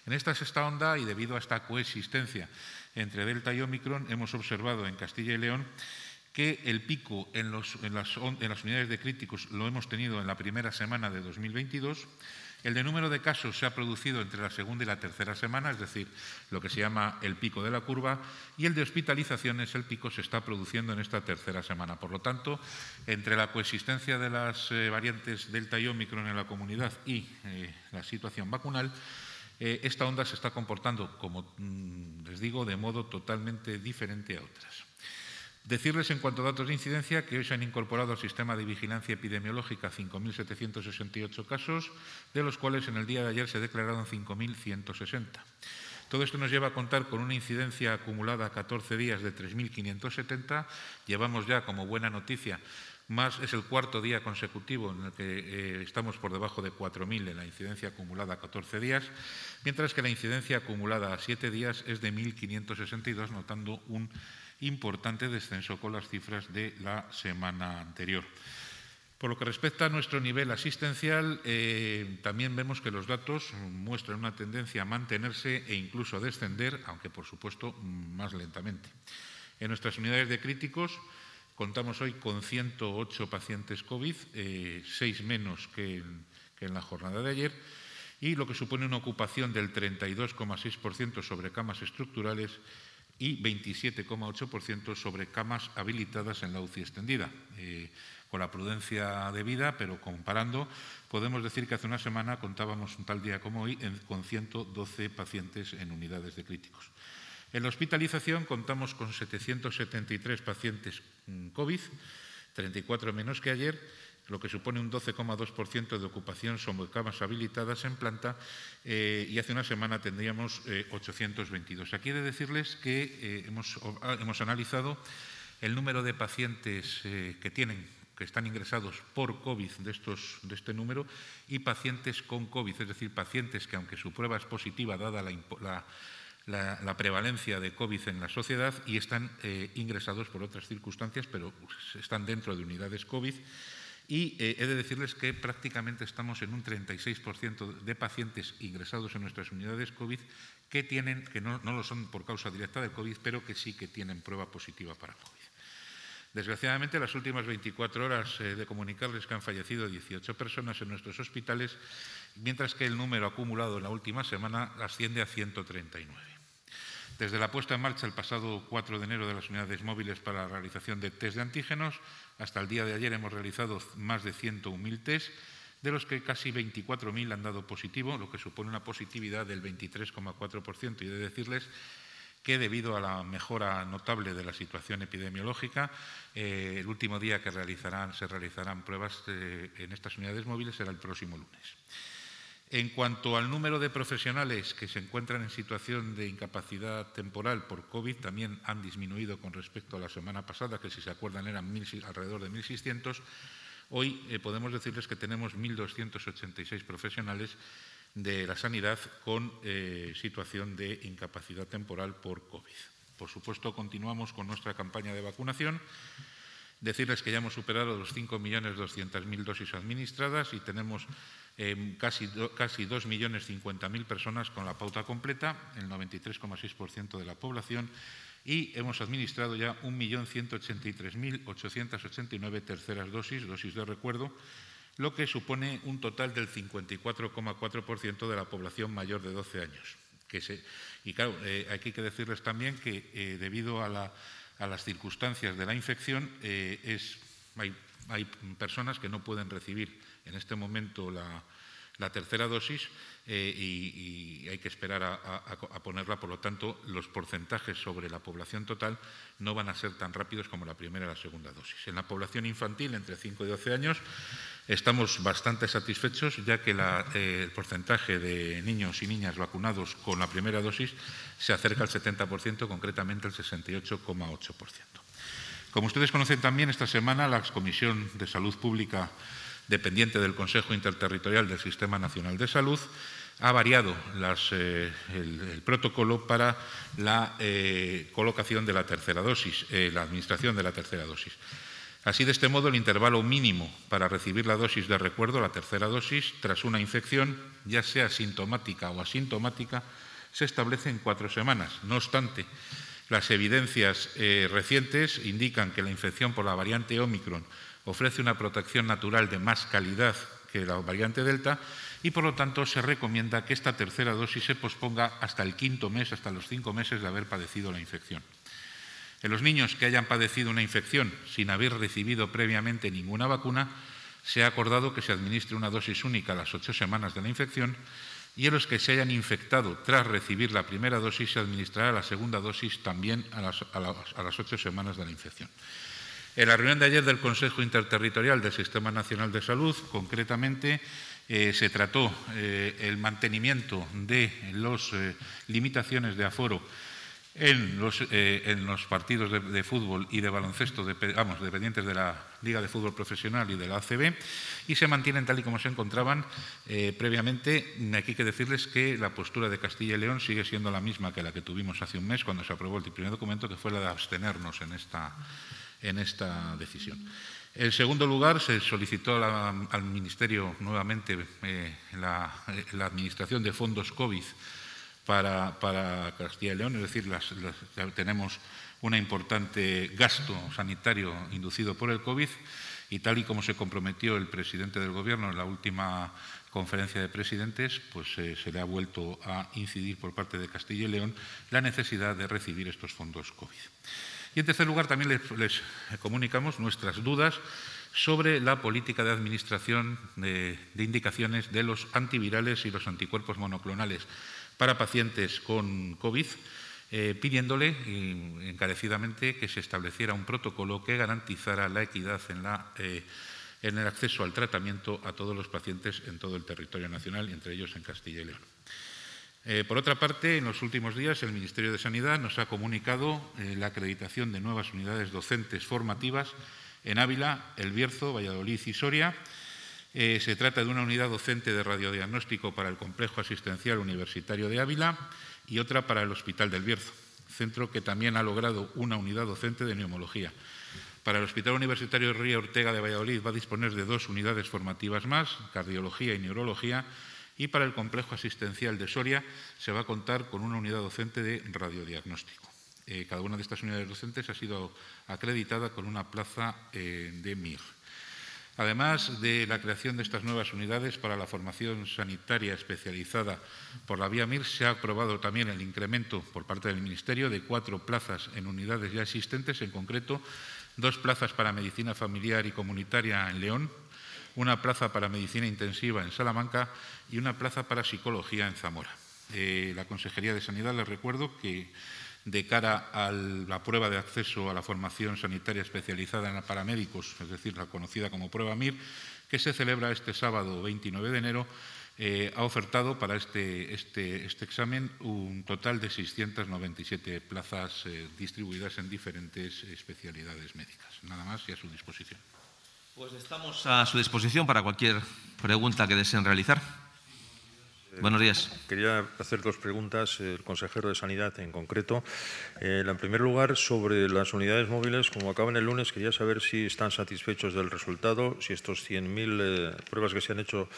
En esta sexta onda y debido a esta coexistencia entre Delta y Omicron, hemos observado en Castilla y León que el pico en, las, unidades de críticos lo hemos tenido en la primera semana de 2022. El de número de casos se ha producido entre la segunda y la tercera semana, es decir, lo que se llama el pico de la curva, y el de hospitalizaciones, el pico se está produciendo en esta tercera semana. Por lo tanto, entre la coexistencia de las eh, variantes Delta y Omicron en la comunidad y eh, la situación vacunal, eh, esta onda se está comportando, como mm, les digo, de modo totalmente diferente a otras. Decirles en cuanto a datos de incidencia que hoy se han incorporado al sistema de vigilancia epidemiológica 5.768 casos, de los cuales en el día de ayer se declararon 5.160. Todo esto nos lleva a contar con una incidencia acumulada a 14 días de 3.570. Llevamos ya, como buena noticia, es el cuarto día consecutivo en el que eh, estamos por debajo de 4.000 en la incidencia acumulada a 14 días, mientras que la incidencia acumulada a 7 días es de 1.562, notando un importante descenso con las cifras de la semana anterior. Por lo que respecta a nuestro nivel asistencial, eh, también vemos que los datos muestran una tendencia a mantenerse e incluso a descender, aunque por supuesto más lentamente. En nuestras unidades de críticos, Contamos hoy con 108 pacientes COVID, 6 eh, menos que en, la jornada de ayer, y lo que supone una ocupación del 32,6% sobre camas estructurales y 27,8% sobre camas habilitadas en la UCI extendida. Eh, con la prudencia debida, pero comparando, podemos decir que hace una semana contábamos un tal día como hoy con 112 pacientes en unidades de críticos. En la hospitalización contamos con 773 pacientes COVID, 34 menos que ayer, lo que supone un 12,2% de ocupación sobre camas habilitadas en planta eh, y hace una semana tendríamos 822. Eh, Aquí he de decirles que eh, hemos, ah, hemos, analizado el número de pacientes que tienen que están ingresados por COVID de, estos, de este número y pacientes con COVID, es decir, pacientes que aunque su prueba es positiva, dada la la, prevalencia de COVID en la sociedad y están eh, ingresados por otras circunstancias, pero están dentro de unidades COVID. Y eh, he de decirles que prácticamente estamos en un 36% de pacientes ingresados en nuestras unidades COVID que tienen, que no, lo son por causa directa del COVID, pero que sí que tienen prueba positiva para COVID. Desgraciadamente, las últimas 24 horas eh, de comunicarles que han fallecido 18 personas en nuestros hospitales, mientras que el número acumulado en la última semana asciende a 139. Desde la puesta en marcha el pasado 4 de enero de las unidades móviles para la realización de test de antígenos, hasta el día de ayer hemos realizado más de 101.000 test, de los que casi 24.000 han dado positivo, lo que supone una positividad del 23,4%. Y he de decirles que debido a la mejora notable de la situación epidemiológica, eh, el último día que realizarán, se realizarán pruebas eh, en estas unidades móviles será el próximo lunes. En cuanto al número de profesionales que se encuentran en situación de incapacidad temporal por COVID, también han disminuido con respecto a la semana pasada, que si se acuerdan eran alrededor de 1.600. Hoy eh, podemos decirles que tenemos 1.286 profesionales de la sanidad con eh, situación de incapacidad temporal por COVID. Por supuesto, continuamos con nuestra campaña de vacunación Decirles que ya hemos superado los 5.200.000 dosis administradas y tenemos eh, casi, 2.050.000 personas con la pauta completa, el 93,6% de la población, y hemos administrado ya 1.183.889 terceras dosis, dosis de recuerdo, lo que supone un total del 54,4% de la población mayor de 12 años. Que se, y claro, eh, aquí hay que decirles también que eh, debido a la a las circunstancias de la infección, eh, es, hay, personas que no pueden recibir en este momento la, tercera dosis eh, y, hay que esperar a, a, ponerla. Por lo tanto, los porcentajes sobre la población total no van a ser tan rápidos como la primera y la segunda dosis. En la población infantil, entre 5 y 12 años, Estamos bastante satisfechos ya que eh, el porcentaje de niños y niñas vacunados con la primera dosis se acerca al 70%, concretamente al 68,8%. Como ustedes conocen también, esta semana la Comisión de Salud Pública, dependiente del Consejo Interterritorial del Sistema Nacional de Salud, ha variado eh, el, protocolo para la eh, colocación de la tercera dosis, la administración de la tercera dosis. Así, de este modo, el intervalo mínimo para recibir la dosis de recuerdo, la tercera dosis, tras una infección, ya sea sintomática o asintomática, se establece en cuatro semanas. No obstante, las evidencias eh, recientes indican que la infección por la variante Omicron ofrece una protección natural de más calidad que la variante Delta y, por lo tanto, se recomienda que esta tercera dosis se posponga hasta el quinto mes, hasta los cinco meses de haber padecido la infección. En los niños que hayan padecido una infección sin haber recibido previamente ninguna vacuna, se ha acordado que se administre una dosis única a las ocho semanas de la infección y en los que se hayan infectado tras recibir la primera dosis se administrará la segunda dosis también a las, ocho semanas de la infección. En la reunión de ayer del Consejo Interterritorial del Sistema Nacional de Salud, concretamente, eh, se trató eh, el mantenimiento de las eh, limitaciones de aforo eh, en los, partidos de, fútbol y de baloncesto, dependientes de la Liga de Fútbol Profesional y de la ACB, y se mantienen tal y como se encontraban eh, previamente. Aquí hay que decirles que la postura de Castilla y León sigue siendo la misma que la que tuvimos hace un mes cuando se aprobó el primer documento, que fue la de abstenernos en esta, decisión. En segundo lugar, se solicitó al Ministerio nuevamente eh, la, Administración de Fondos COVID para, Castilla y León, es decir, tenemos un importante gasto sanitario inducido por el COVID y tal y como se comprometió el presidente del Gobierno en la última conferencia de presidentes, pues eh, se le ha vuelto a incidir por parte de Castilla y León la necesidad de recibir estos fondos COVID. Y en tercer lugar, también les comunicamos nuestras dudas sobre la política de administración eh, de, indicaciones de los antivirales y los anticuerpos monoclonales para pacientes con COVID, eh, pidiéndole eh, encarecidamente que se estableciera un protocolo que garantizara la equidad en, el acceso al tratamiento a todos los pacientes en todo el territorio nacional, entre ellos en Castilla y León. por otra parte, en los últimos días el Ministerio de Sanidad nos ha comunicado la acreditación de nuevas unidades docentes formativas en Ávila, El Bierzo, Valladolid y Soria. Eh, se trata de una unidad docente de radiodiagnóstico para el Complejo Asistencial Universitario de Ávila y otra para el Hospital del Bierzo, centro que también ha logrado una unidad docente de neumología. Para el Hospital Universitario Río Ortega de Valladolid va a disponer de dos unidades formativas más, cardiología y neurología, y para el Complejo Asistencial de Soria se va a contar con una unidad docente de radiodiagnóstico. Eh, cada una de estas unidades docentes ha sido acreditada con una plaza eh, de MIR. Además de la creación de estas nuevas unidades para la formación sanitaria especializada por la vía MIR, se ha aprobado también el incremento por parte del Ministerio de cuatro plazas en unidades ya existentes, en concreto dos plazas para medicina familiar y comunitaria en León, una plaza para medicina intensiva en Salamanca y una plaza para psicología en Zamora. Eh, la Consejería de Sanidad, les recuerdo que de cara a la prueba de acceso a la formación sanitaria especializada en paramédicos, es decir, la conocida como prueba MIR, que se celebra este sábado 29 de enero, eh, ha ofertado para este, este, este, examen un total de 697 plazas eh, distribuidas en diferentes especialidades médicas. Nada más y a su disposición. Pues
estamos a su disposición para cualquier pregunta que deseen realizar. Eh, Buenos días.
Quería hacer dos preguntas, el consejero de Sanidad en concreto. Eh, en primer lugar, sobre las unidades móviles, como acaban el lunes, quería saber si están satisfechos del resultado, si estos 100.000 eh, pruebas que se han hecho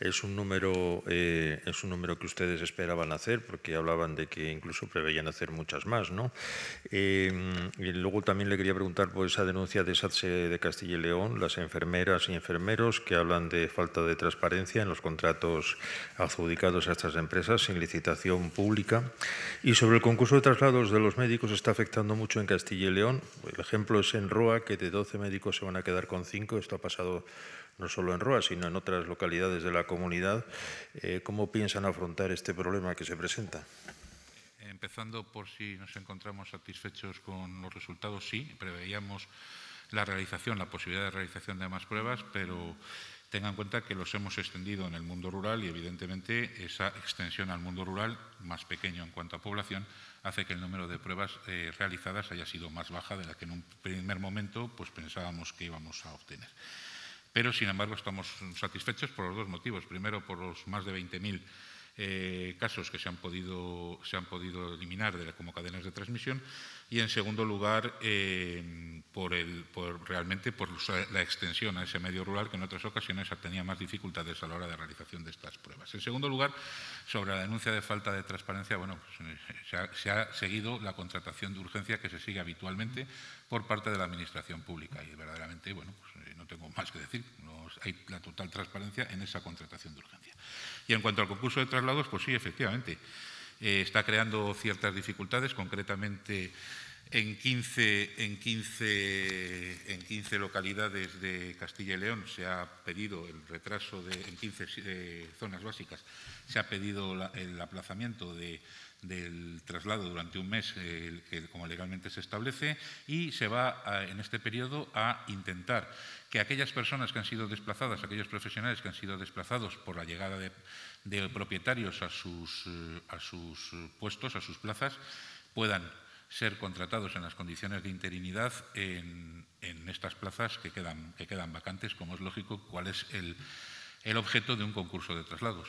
es un número, eh, es un número que ustedes esperaban hacer, porque hablaban de que incluso preveían hacer muchas más, ¿no? Eh, y luego también le quería preguntar por esa denuncia de SATSE de Castilla y León, las enfermeras y enfermeros que hablan de falta de transparencia en los contratos adjudicados a estas empresas sin licitación pública. Y sobre el concurso de traslados de los médicos está afectando mucho en Castilla y León. El ejemplo es en Roa, que de 12 médicos se van a quedar con 5. Esto ha pasado no solo en Roa, sino en otras localidades de la comunidad, eh, ¿cómo piensan afrontar este problema que se presenta?
Empezando por si nos encontramos satisfechos con los resultados, sí, preveíamos la realización, la posibilidad de realización de más pruebas, pero tengan en cuenta que los hemos extendido en el mundo rural y evidentemente esa extensión al mundo rural, más pequeño en cuanto a población, hace que el número de pruebas eh, realizadas haya sido más baja de la que en un primer momento pues, pensábamos que íbamos a obtener pero sin embargo estamos satisfechos por los dos motivos. Primero, por los más de 20.000 eh, casos que se han, podido, se han podido eliminar de como cadenas de transmisión y, en segundo lugar, eh, por, el, por realmente por la extensión a ese medio rural que en otras ocasiones tenía más dificultades a la hora de realización de estas pruebas. En segundo lugar, sobre la denuncia de falta de transparencia, bueno, pues, eh, se, ha, seguido la contratación de urgencia que se sigue habitualmente por parte de la Administración Pública y verdaderamente, bueno, pues, no tengo más que decir hay la total transparencia en esa contratación de urgencia. Y en cuanto al concurso de traslados, pues sí, efectivamente, eh, está creando ciertas dificultades, concretamente en 15, en, 15, en 15 localidades de Castilla y León se ha pedido el retraso de, en 15 eh, zonas básicas, se ha pedido el aplazamiento de del traslado durante un mes, eh, como legalmente se establece, y se va en este periodo a intentar que aquellas personas que han sido desplazadas, aquellos profesionales que han sido desplazados por la llegada de, propietarios a sus, eh, a sus puestos, a sus plazas, puedan ser contratados en las condiciones de interinidad en, estas plazas que quedan, quedan, vacantes, como es lógico, cuál es el objeto de un concurso de traslados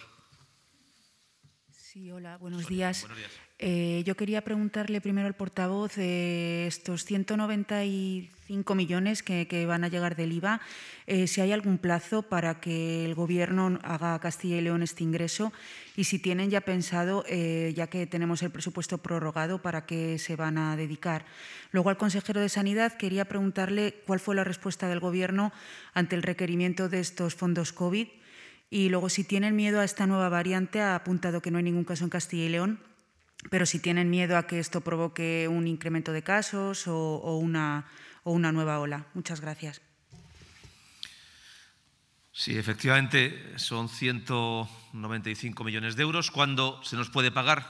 hola, buenos días. Eh, yo quería preguntarle primero al portavoz de eh, estos 195 millones que, van a llegar del IVA, eh, si hay algún plazo para que el Gobierno haga a Castilla y León este ingreso y si tienen ya pensado, ya que tenemos el presupuesto prorrogado, para qué se van a dedicar. Luego al consejero de Sanidad quería preguntarle cuál fue la respuesta del Gobierno ante el requerimiento de estos fondos COVID. Y luego, si tienen miedo a esta nueva variante, ha apuntado que no hay ningún caso en Castilla y León, pero si tienen miedo a que esto provoque un incremento de casos o, una, o una, nueva ola. Muchas gracias.
Sí, efectivamente, son 195 millones de euros. ¿Cuándo se nos puede pagar?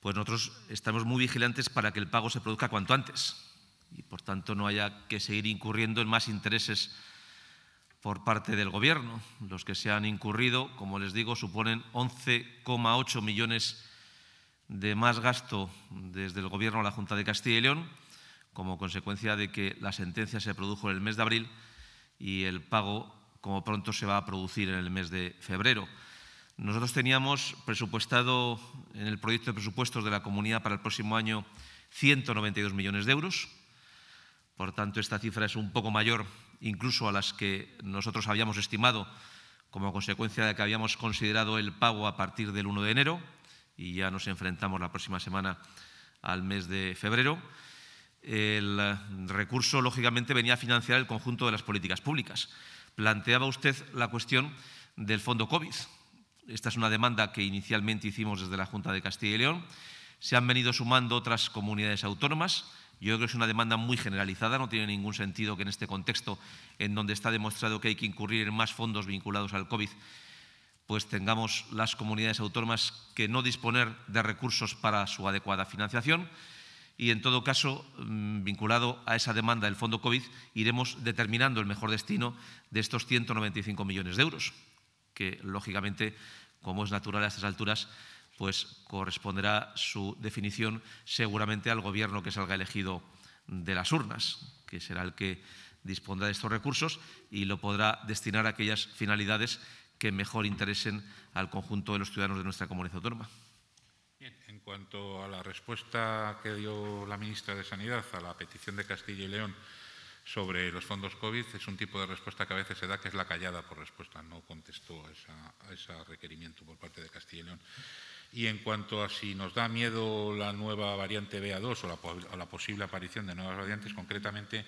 Pues nosotros estamos muy vigilantes para que el pago se produzca cuanto antes y, por tanto, no haya que seguir incurriendo en más intereses por parte del Gobierno. Los que se han incurrido, como les digo, suponen 11,8 millones de más gasto desde el Gobierno a la Junta de Castilla y León, como consecuencia de que la sentencia se produjo en el mes de abril y el pago, como pronto, se va a producir en el mes de febrero. Nosotros teníamos presupuestado en el proyecto de presupuestos de la comunidad para el próximo año 192 millones de euros. Por tanto, esta cifra es un poco mayor incluso a las que nosotros habíamos estimado como consecuencia de que habíamos considerado el pago a partir del 1 de enero y ya nos enfrentamos la próxima semana al mes de febrero. El recurso, lógicamente, venía a financiar el conjunto de las políticas públicas. Planteaba usted la cuestión del fondo COVID. Esta es una demanda que inicialmente hicimos desde la Junta de Castilla y León. Se han venido sumando otras comunidades autónomas yo creo que es una demanda muy generalizada, no tiene ningún sentido que en este contexto, en donde está demostrado que hay que incurrir en más fondos vinculados al COVID, pues tengamos las comunidades autónomas que no disponer de recursos para su adecuada financiación. Y en todo caso, mm, vinculado a esa demanda del fondo COVID, iremos determinando el mejor destino de estos 195 millones de euros, que lógicamente, como es natural a estas alturas, pues corresponderá su definición seguramente al gobierno que salga elegido de las urnas, que será el que dispondrá de estos recursos y lo podrá destinar a aquellas finalidades que mejor interesen al conjunto de los ciudadanos de nuestra comunidad autónoma.
en cuanto a la respuesta que dio la ministra de Sanidad a la petición de Castilla y León sobre los fondos COVID, es un tipo de respuesta que a veces se da que es la callada por respuesta. No contestó a ese requerimiento por parte de Castilla y León. Y en cuanto a si nos da miedo la nueva variante BA2 o la, posible aparición de nuevas variantes, concretamente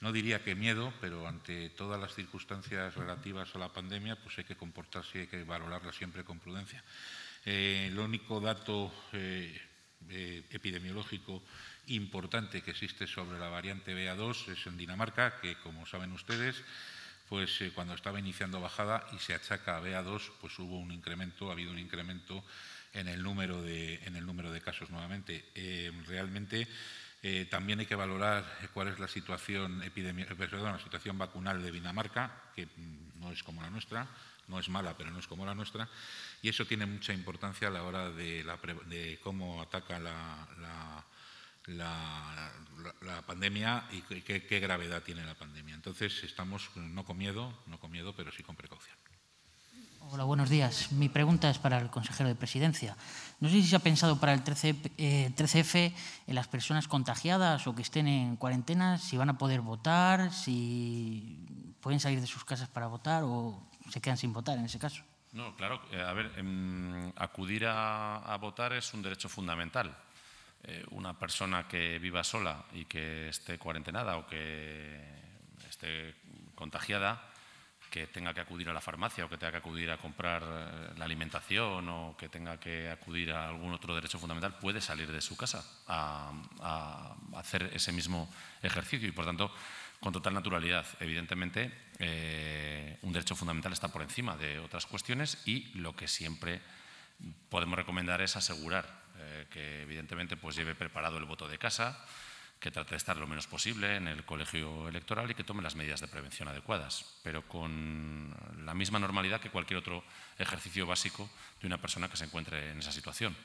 no diría que miedo, pero ante todas las circunstancias relativas a la pandemia, pues hay que comportarse y hay que valorarla siempre con prudencia. Eh, el único dato eh, eh, epidemiológico importante que existe sobre la variante BA2 es en Dinamarca, que como saben ustedes, pues cuando estaba iniciando bajada y se achaca a BA2, pues hubo un incremento, ha habido un incremento en el número de, en el número de casos nuevamente. Eh, realmente eh, también hay que valorar cuál es la situación, epidemia, eh, perdón, la situación vacunal de Dinamarca, que mm, no es como la nuestra, no es mala, pero no es como la nuestra, y eso tiene mucha importancia a la hora de, la, cómo ataca la, la pandemia y qué, qué gravedad tiene la pandemia. Entonces, estamos no con miedo, no con miedo, pero sí con precaución.
Hola, buenos días. Mi pregunta es para el consejero de Presidencia. No sé si se ha pensado para el 13, eh, f en las personas contagiadas o que estén en cuarentena, si van a poder votar, si pueden salir de sus casas para votar o se quedan sin votar en ese caso.
No, claro. Eh, a ver, em, acudir a, a, votar es un derecho fundamental. Eh, una persona que viva sola y que esté cuarentenada o que esté contagiada que tenga que acudir a la farmacia o que tenga que acudir a comprar eh, la alimentación o que tenga que acudir a algún otro derecho fundamental puede salir de su casa a, hacer ese mismo ejercicio y, por tanto, con total naturalidad. Evidentemente, eh, un derecho fundamental está por encima de otras cuestiones y lo que siempre podemos recomendar es asegurar eh, que, evidentemente, pues lleve preparado el voto de casa, que trate de estar lo menos posible en el colegio electoral y que tome las medidas de prevención adecuadas, pero con la misma normalidad que cualquier otro ejercicio básico de una persona que se encuentre en esa situación.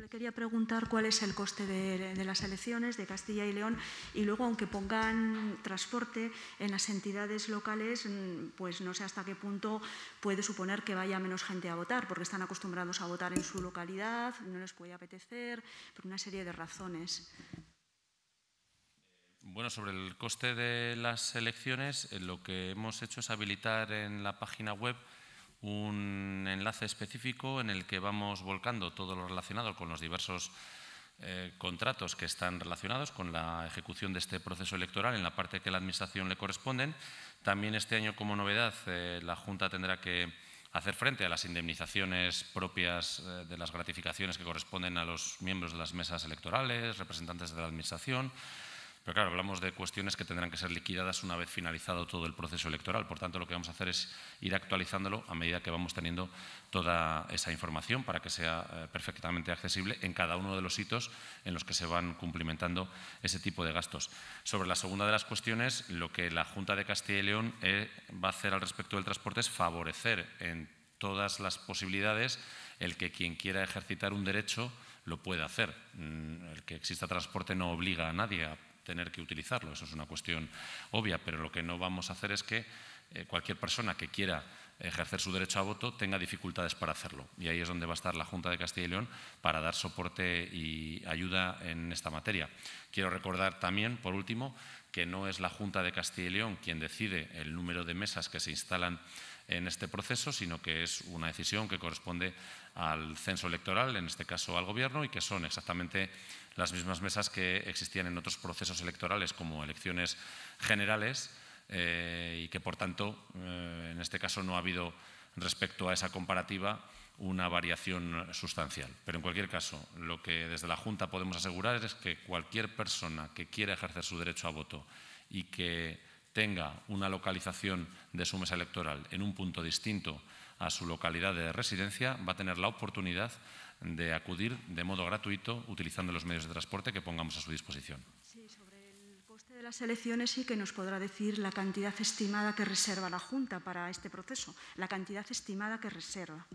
Le quería preguntar cuál es el coste de, las elecciones de Castilla y León y luego, aunque pongan transporte en las entidades locales, mm, pues no sé hasta qué punto puede suponer que vaya menos gente a votar, porque están acostumbrados a votar en su localidad, no les puede apetecer, por una serie de razones.
Bueno, sobre el coste de las elecciones, eh, lo que hemos hecho es habilitar en la página web un enlace específico en el que vamos volcando todo lo relacionado con los diversos eh, contratos que están relacionados con la ejecución de este proceso electoral en la parte que la Administración le corresponden. También este año, como novedad, eh, la Junta tendrá que hacer frente a las indemnizaciones propias eh, de las gratificaciones que corresponden a los miembros de las mesas electorales, representantes de la Administración, pero claro, hablamos de cuestiones que tendrán que ser liquidadas una vez finalizado todo el proceso electoral. Por tanto, lo que vamos a hacer es ir actualizándolo a medida que vamos teniendo toda esa información para que sea eh, perfectamente accesible en cada uno de los hitos en los que se van cumplimentando ese tipo de gastos. Sobre la segunda de las cuestiones, lo que la Junta de Castilla y León eh, va a hacer al respecto del transporte es favorecer en todas las posibilidades el que quien quiera ejercitar un derecho lo pueda hacer. Mm, el que exista transporte no obliga a nadie a tener que utilizarlo, eso es una cuestión obvia, pero lo que no vamos a hacer es que eh, cualquier persona que quiera ejercer su derecho a voto tenga dificultades para hacerlo. Y ahí es donde va a estar la Junta de Castilla y León para dar soporte y ayuda en esta materia. Quiero recordar también, por último, que no es la Junta de Castilla y León quien decide el número de mesas que se instalan en este proceso, sino que es una decisión que corresponde al censo electoral, en este caso al Gobierno, y que son exactamente las mismas mesas que existían en otros procesos electorales como elecciones generales eh, y que por tanto eh, en este caso no ha habido respecto a esa comparativa una variación sustancial. Pero en cualquier caso, lo que desde la Junta podemos asegurar es que cualquier persona que quiera ejercer su derecho a voto y que tenga una localización de su mesa electoral en un punto distinto a su localidad de residencia, va a tener la oportunidad de acudir de modo gratuito utilizando los medios de transporte que pongamos a su disposición.
Sí, sobre el coste de las elecciones y que nos podrá decir la cantidad estimada que reserva la Junta para este proceso, la cantidad estimada que reserva.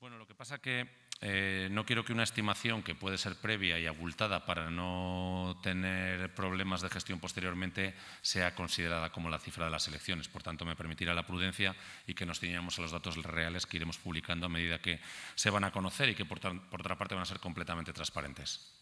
Bueno, lo que pasa
que eh, no quiero que una estimación que puede ser previa y abultada para no tener problemas de gestión posteriormente sea considerada como la cifra de las elecciones. Por tanto, me permitirá la prudencia y que nos ciñamos a los datos reales que iremos publicando a medida que se van a conocer y que, por otra parte, van a ser completamente transparentes.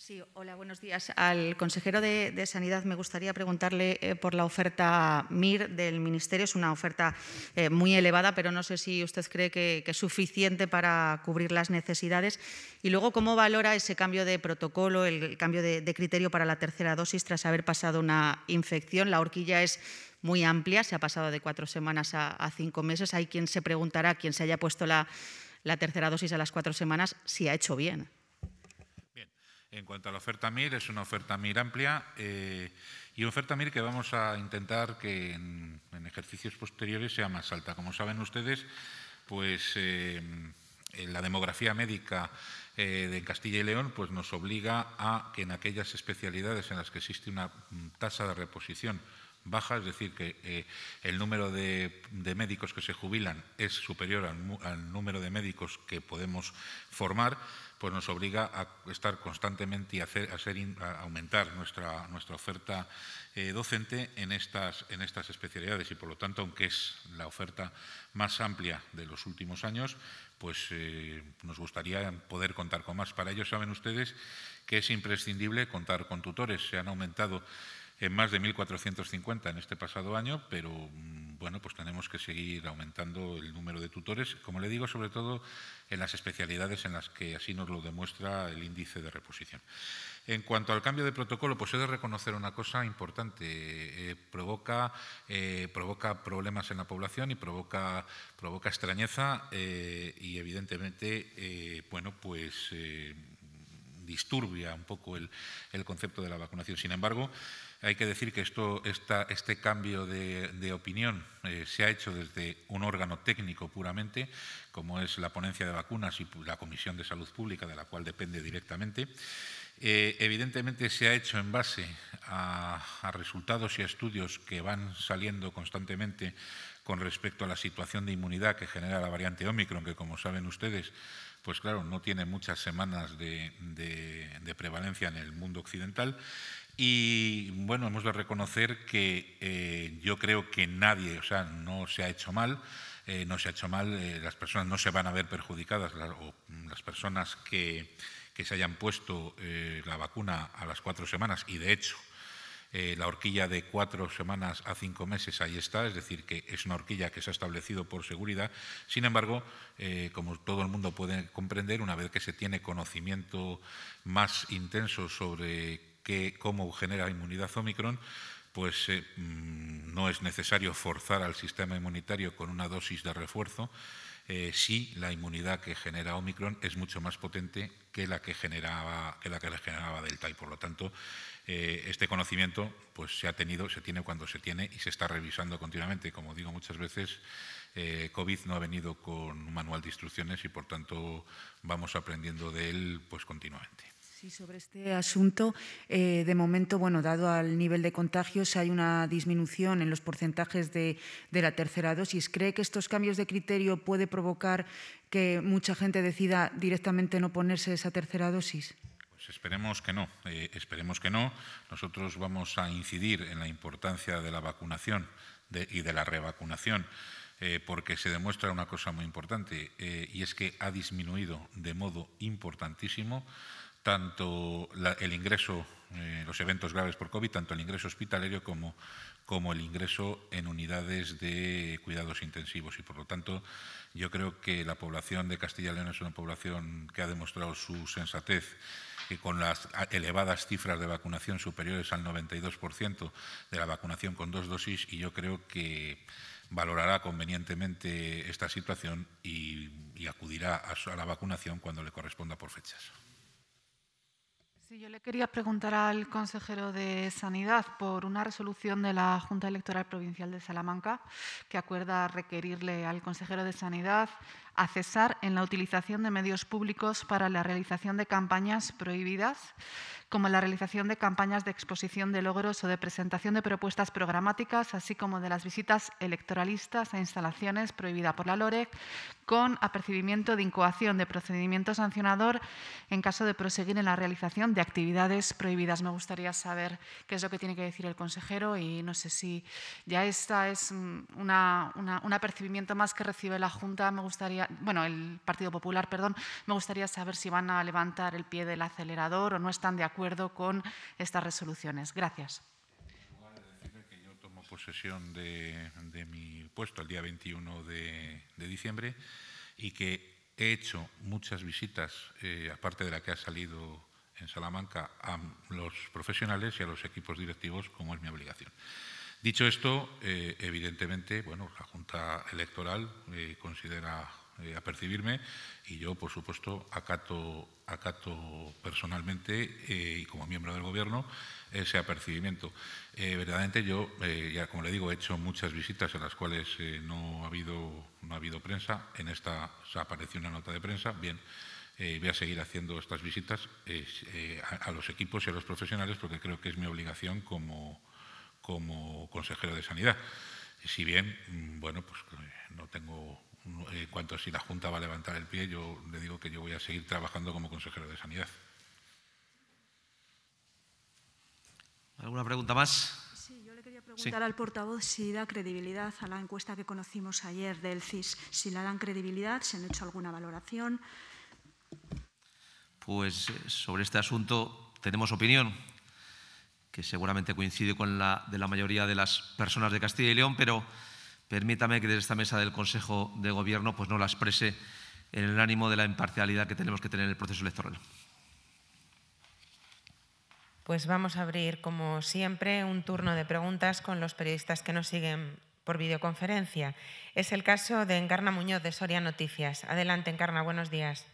Sí, hola, buenos días. Al consejero de, Sanidad me gustaría preguntarle eh, por la oferta MIR del Ministerio. Es una oferta eh, muy elevada, pero no sé si usted cree que, es suficiente para cubrir las necesidades. Y luego, ¿cómo valora ese cambio de protocolo, el, cambio de, criterio para la tercera dosis tras haber pasado una infección? La horquilla es muy amplia, se ha pasado de cuatro semanas a, cinco meses. Hay quien se preguntará, quien se haya puesto la tercera dosis a las cuatro semanas, si ha hecho bien.
En cuanto a la oferta MIR, es una oferta MIR amplia eh, y y oferta MIR que vamos a intentar que en, ejercicios posteriores sea más alta. Como saben ustedes, pues eh, la demografía médica eh, de Castilla y León pues nos obliga a que en aquellas especialidades en las que existe una mm, tasa de reposición baja, es decir, que eh, el número de, médicos que se jubilan es superior al, número de médicos que podemos formar, pues nos obliga a estar constantemente y a, hacer, aumentar nuestra, nuestra oferta eh, docente en estas, en estas especialidades. Y por lo tanto, aunque es la oferta más amplia de los últimos años, pues eh, nos gustaría poder contar con más. Para ello saben ustedes que es imprescindible contar con tutores. Se han aumentado en más de 1.450 en este pasado año, pero mm, bueno, pues tenemos que seguir aumentando el número de tutores, como le digo, sobre todo en las especialidades en las que así nos lo demuestra el índice de reposición. En cuanto al cambio de protocolo, pues he de reconocer una cosa importante. Eh, eh, provoca, problemas en la población y provoca, extrañeza eh, y, evidentemente, bueno, pues disturbia un poco el, el concepto de la vacunación. Sin embargo, hay que decir que esto, este cambio de, opinión eh, se ha hecho desde un órgano técnico puramente, como es la ponencia de vacunas y la Comisión de Salud Pública, de la cual depende directamente. Eh, evidentemente se ha hecho en base a, resultados y a estudios que van saliendo constantemente con respecto a la situación de inmunidad que genera la variante Omicron, que como saben ustedes, pues claro, no tiene muchas semanas de, prevalencia en el mundo occidental y bueno, hemos de reconocer que eh, yo creo que nadie, o sea, no se ha hecho mal, eh, no se ha hecho mal, eh, las personas no se van a ver perjudicadas, mm, las personas que, que, se hayan puesto la vacuna a las cuatro semanas, y de hecho, la horquilla de cuatro semanas a cinco meses ahí está, es decir, que es una horquilla que se ha establecido por seguridad. Sin embargo, como todo el mundo puede comprender, una vez que se tiene conocimiento más intenso sobre que cómo genera inmunidad Omicron, pues eh, mm, no es necesario forzar al sistema inmunitario con una dosis de refuerzo eh, si la inmunidad que genera Omicron es mucho más potente que la que generaba, generaba Delta. Y por lo tanto, eh, este conocimiento pues, se ha tenido, se tiene cuando se tiene y se está revisando continuamente. Como digo muchas veces, COVID no ha venido con un manual de instrucciones y por tanto vamos aprendiendo de él pues, continuamente.
Sí, sobre este asunto, eh, de momento, bueno, dado al nivel de contagios, hay una disminución en los porcentajes de, la tercera dosis. ¿Cree que estos cambios de criterio puede provocar que mucha gente decida directamente no ponerse esa tercera dosis?
Pues esperemos que no, eh, esperemos que no. Nosotros vamos a incidir en la importancia de la vacunación y de la revacunación, eh, porque se demuestra una cosa muy importante, y es que ha disminuido de modo importantísimo tanto el ingreso, eh, los eventos graves por COVID, tanto el ingreso hospitalario como, el ingreso en unidades de cuidados intensivos. Y por lo tanto, yo creo que la población de Castilla y León es una población que ha demostrado su sensatez con las elevadas cifras de vacunación superiores al 92% de la vacunación con dos dosis y yo creo que valorará convenientemente esta situación y, acudirá a la vacunación cuando le corresponda por fechas.
Sí, yo le quería preguntar al consejero de Sanidad por una resolución de la Junta Electoral Provincial de Salamanca que acuerda requerirle al consejero de Sanidad a cesar en la utilización de medios públicos para la realización de campañas prohibidas, como la realización de campañas de exposición de logros o de presentación de propuestas programáticas, así como de las visitas electoralistas a instalaciones prohibidas por la LOREC, con apercibimiento de incoación de procedimiento sancionador en caso de proseguir en la realización de actividades prohibidas. Me gustaría saber qué es lo que tiene que decir el consejero y no sé si ya esta es mm, una, un apercibimiento más que recibe la Junta. Me gustaría bueno, el Partido Popular, perdón, me gustaría saber si van a levantar el pie del acelerador o no están de acuerdo con estas resoluciones. Gracias.
Que yo tomo posesión de, mi puesto el día 21 de, diciembre y que he hecho muchas visitas, eh, aparte de la que ha salido en Salamanca, a los profesionales y a los equipos directivos, como es mi obligación. Dicho esto, eh, evidentemente, bueno, la Junta Electoral eh, considera eh, a percibirme y yo, por supuesto, acato, acato personalmente eh, y como miembro del Gobierno ese apercibimiento. Eh, verdaderamente yo, ya como le digo, he hecho muchas visitas en las cuales no, ha habido, no ha habido prensa. En esta se apareció una nota de prensa, bien. voy a seguir haciendo estas visitas a, los equipos y a los profesionales porque creo que es mi obligación como, como consejero de Sanidad. Si bien, mm, bueno, pues no tengo eh, cuanto si la Junta va a levantar el pie, yo le digo que yo voy a seguir trabajando como consejero de Sanidad.
¿Alguna pregunta más?
Sí, yo le quería preguntar al portavoz si da credibilidad a la encuesta que conocimos ayer del CIS. Si la dan credibilidad, si han hecho alguna valoración.
Pues eh, sobre este asunto tenemos opinión, que seguramente coincide con la de la mayoría de las personas de Castilla y León, pero permítame que desde esta mesa del Consejo de Gobierno pues no la exprese en el ánimo de la imparcialidad que tenemos que tener en el proceso electoral.
Pues vamos a abrir, como siempre, un turno de preguntas con los periodistas que nos siguen por videoconferencia. Es el caso de Encarna Muñoz, de Soria Noticias. Adelante, Encarna, buenos días.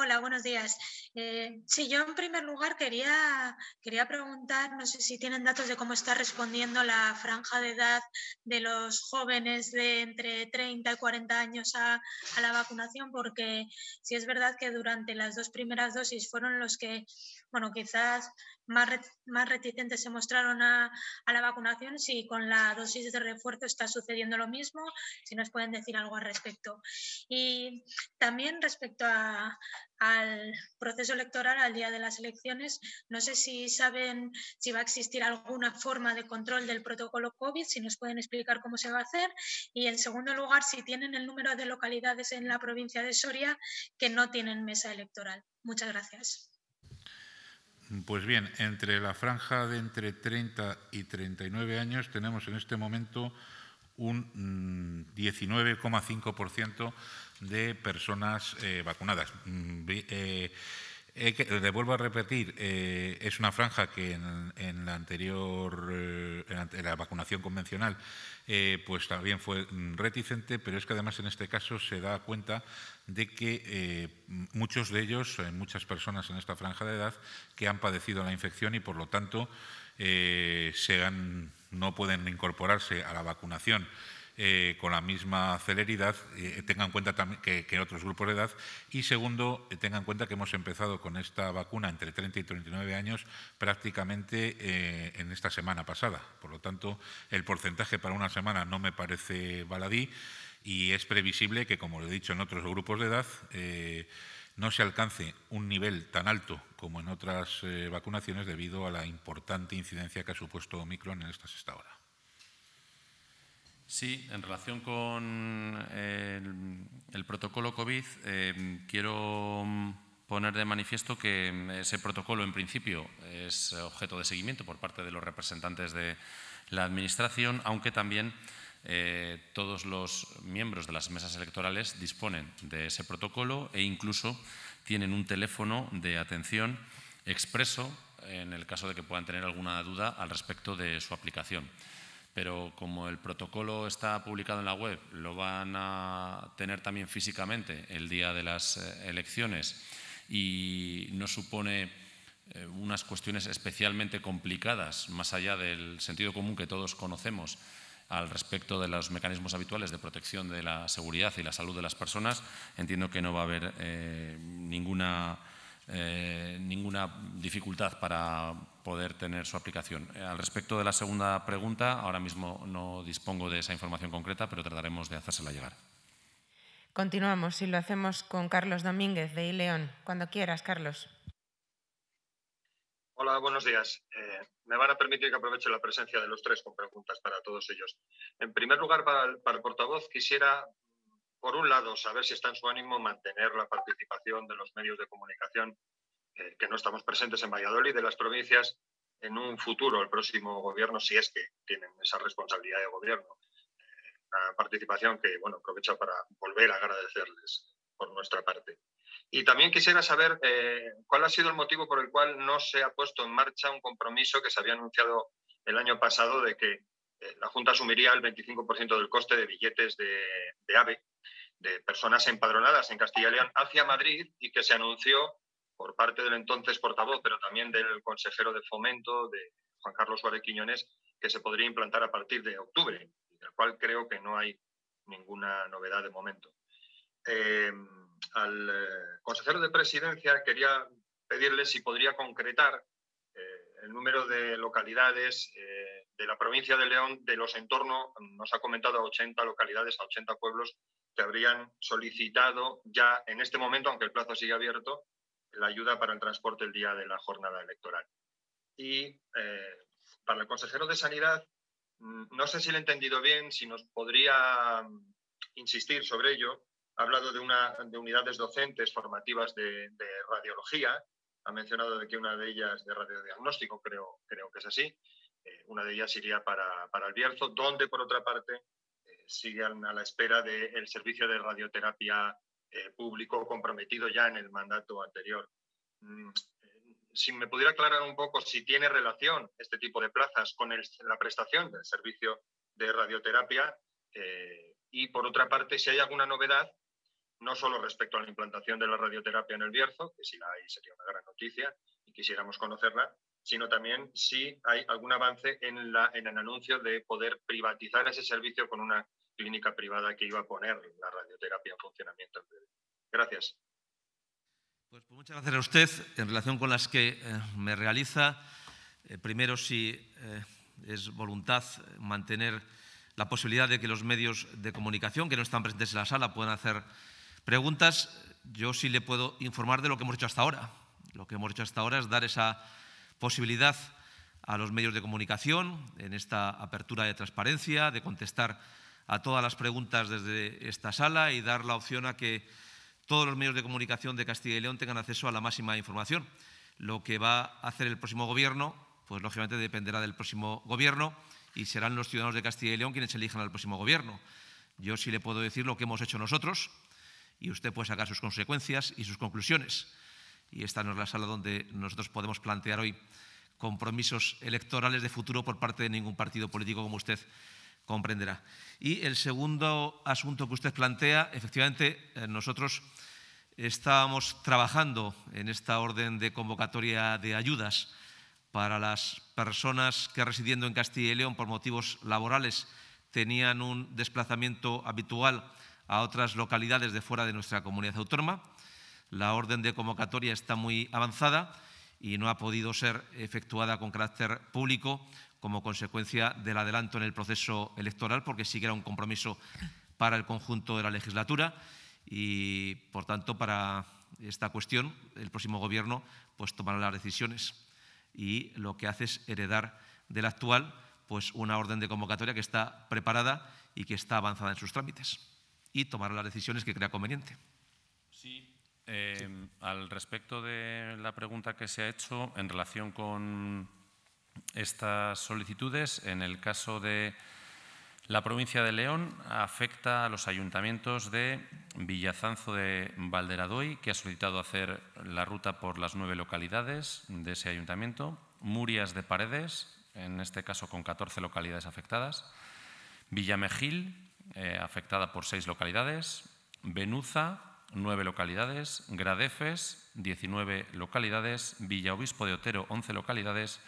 Hola, buenos días. Eh, sí, yo en primer lugar quería, quería preguntar, no sé si tienen datos de cómo está respondiendo la franja de edad de los jóvenes de entre 30 y 40 años a, a la vacunación, porque sí es verdad que durante las dos primeras dosis fueron los que, bueno, quizás más, reticentes se mostraron a, la vacunación, si con la dosis de refuerzo está sucediendo lo mismo, si nos pueden decir algo al respecto. Y también respecto al proceso electoral, al día de las elecciones, no sé si saben si va a existir alguna forma de control del protocolo COVID, si nos pueden explicar cómo se va a hacer. Y en segundo lugar, si tienen el número de localidades en la provincia de Soria que no tienen mesa electoral. Muchas gracias.
Pues bien, entre la franja de entre 30 y 39 años tenemos en este momento un 19,5% mm, de personas eh, vacunadas. Mm, eh, eh, vuelvo a repetir, eh, es una franja que en, la anterior, eh, la, vacunación convencional, eh, pues también fue mm, reticente, pero es que además en este caso se da cuenta de que muchos de ellos, muchas personas en esta franja de edad, que han padecido la infección y por lo tanto no pueden incorporarse a la vacunación eh, con la misma celeridad, eh, tenga en cuenta que, en otros grupos de edad. Y segundo, tengan eh, tenga en cuenta que hemos empezado con esta vacuna entre 30 y 39 años prácticamente en esta semana pasada. Por lo tanto, el porcentaje para una semana no me parece baladí y es previsible que, como lo he dicho en otros grupos de edad, no se alcance un nivel tan alto como en otras vacunaciones debido a la importante incidencia que ha supuesto Omicron en estas sexta ahora.
Sí, en relación con eh, el, protocolo COVID, eh, quiero poner de manifiesto que mm, ese protocolo, en principio, es objeto de seguimiento por parte de los representantes de la Administración, aunque también eh, todos los miembros de las mesas electorales disponen de ese protocolo e incluso tienen un teléfono de atención expreso en el caso de que puedan tener alguna duda al respecto de su aplicación pero como el protocolo está publicado en la web, lo van a tener también físicamente el día de las eh, elecciones y no supone eh, unas cuestiones especialmente complicadas, más allá del sentido común que todos conocemos al respecto de los mecanismos habituales de protección de la seguridad y la salud de las personas, entiendo que no va a haber eh, ninguna eh, ninguna dificultad para poder tener su aplicación. Eh, al respecto de la segunda pregunta, ahora mismo no dispongo de esa información concreta, pero trataremos de hacérsela llegar.
Continuamos y lo hacemos con Carlos Domínguez de Ileón. Cuando quieras, Carlos.
Hola, buenos días. Eh, me van a permitir que aproveche la presencia de los tres con preguntas para todos ellos. En primer lugar, para el portavoz, quisiera por un lado, saber si está en su ánimo mantener la participación de los medios de comunicación eh, que no estamos presentes en Valladolid, de las provincias, en un futuro, el próximo gobierno, si es que tienen esa responsabilidad de gobierno. Eh, una participación que, bueno, aprovecho para volver a agradecerles por nuestra parte. Y también quisiera saber eh, cuál ha sido el motivo por el cual no se ha puesto en marcha un compromiso que se había anunciado el año pasado de que eh, la Junta asumiría el 25% del coste de billetes de, de, AVE de personas empadronadas en Castilla y León hacia Madrid y que se anunció por parte del entonces portavoz, pero también del consejero de fomento, de Juan Carlos Suárez Quiñones, que se podría implantar a partir de octubre, del cual creo que no hay ninguna novedad de momento. Eh, al eh, consejero de presidencia quería pedirle si podría concretar el número de localidades eh, de la provincia de León, de los entornos, nos ha comentado a 80 localidades, a 80 pueblos que habrían solicitado ya en este momento, aunque el plazo sigue abierto, la ayuda para el transporte el día de la jornada electoral. Y eh, para el consejero de Sanidad, mm, no sé si lo he entendido bien, si nos podría mm, insistir sobre ello. Ha hablado de, una, de unidades docentes formativas de, de radiología, ha mencionado de que una de ellas de radiodiagnóstico, creo, creo que es así. Eh, una de ellas iría para, para el Bierzo, donde por otra parte eh, siguen a la espera del servicio de radioterapia eh, público comprometido ya en el mandato anterior. Mm, si me pudiera aclarar un poco si tiene relación este tipo de plazas con la prestación del servicio de radioterapia y por otra parte si hay alguna novedad no solo respecto a la implantación de la radioterapia en el Bierzo, que si la hay sería una gran noticia y quisiéramos conocerla, sino también si hay algún avance en, la, en el anuncio de poder privatizar ese servicio con una clínica privada que iba a poner la radioterapia en funcionamiento. Gracias.
Pues, pues, muchas gracias a usted. En relación con las que eh, me realiza, eh, primero si eh, es voluntad mantener la posibilidad de que los medios de comunicación que no están presentes en la sala puedan hacer preguntas, yo sí le puedo informar de lo que hemos hecho hasta ahora. Lo que hemos hecho hasta ahora es dar esa posibilidad a los medios de comunicación en esta apertura de transparencia, de contestar a todas las preguntas desde esta sala y dar la opción a que todos los medios de comunicación de Castilla y León tengan acceso a la máxima información. Lo que va a hacer el próximo Gobierno, pues lógicamente dependerá del próximo Gobierno y serán los ciudadanos de Castilla y León quienes elijan al próximo Gobierno. Yo sí le puedo decir lo que hemos hecho nosotros, y usted puede sacar sus consecuencias y sus conclusiones. Y esta no es la sala donde nosotros podemos plantear hoy compromisos electorales de futuro por parte de ningún partido político, como usted comprenderá. Y el segundo asunto que usted plantea, efectivamente, eh, nosotros estábamos trabajando en esta orden de convocatoria de ayudas para las personas que residiendo en Castilla y León por motivos laborales tenían un desplazamiento habitual a otras localidades de fuera de nuestra comunidad autónoma. La orden de convocatoria está muy avanzada y no ha podido ser efectuada con carácter público como consecuencia del adelanto en el proceso electoral, porque sí que era un compromiso para el conjunto de la legislatura y, por tanto, para esta cuestión, el próximo Gobierno pues, tomará las decisiones y lo que hace es heredar del actual pues, una orden de convocatoria que está preparada y que está avanzada en sus trámites y tomar las decisiones que crea conveniente.
Sí. Em, al respecto de la pregunta que se ha hecho en relación con estas solicitudes, en el caso de la provincia de León, afecta a los ayuntamientos de Villazanzo de Valderadoy, que ha solicitado hacer la ruta por las nueve localidades de ese ayuntamiento, Murias de Paredes, en este caso con 14 localidades afectadas, Villamejil, eh, afectada por seis localidades, Benuza, nueve localidades, Gradefes, 19 localidades, Villa Obispo de Otero, 11 localidades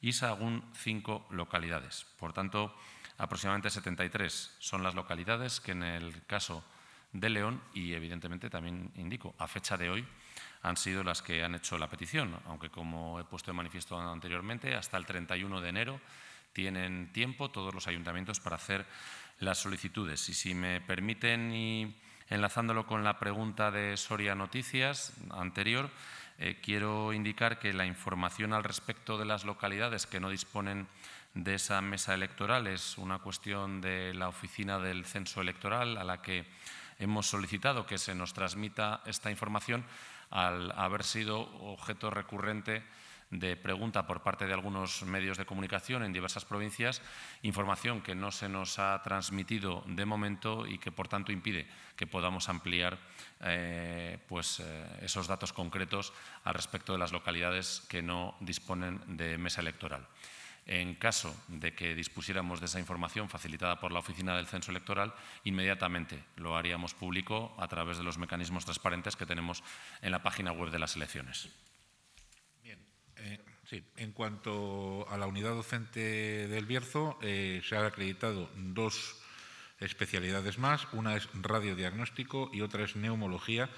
y Sagún, cinco localidades. Por tanto, aproximadamente 73 son las localidades que en el caso de León y evidentemente también indico, a fecha de hoy han sido las que han hecho la petición, aunque como he puesto de manifiesto anteriormente, hasta el 31 de enero tienen tiempo todos los ayuntamientos para hacer las solicitudes. Y si me permiten, y enlazándolo con la pregunta de Soria Noticias anterior, eh, quiero indicar que la información al respecto de las localidades que no disponen de esa mesa electoral es una cuestión de la oficina del censo electoral a la que hemos solicitado que se nos transmita esta información al haber sido objeto recurrente de pregunta por parte de algunos medios de comunicación en diversas provincias, información que no se nos ha transmitido de momento y que, por tanto, impide que podamos ampliar eh, pues, eh, esos datos concretos al respecto de las localidades que no disponen de mesa electoral. En caso de que dispusiéramos de esa información facilitada por la Oficina del Censo Electoral, inmediatamente lo haríamos público a través de los mecanismos transparentes que tenemos en la página web de las elecciones.
Sí, en cuanto a la unidad docente del Bierzo, eh, se han acreditado dos especialidades más. Una es radiodiagnóstico y otra es neumología.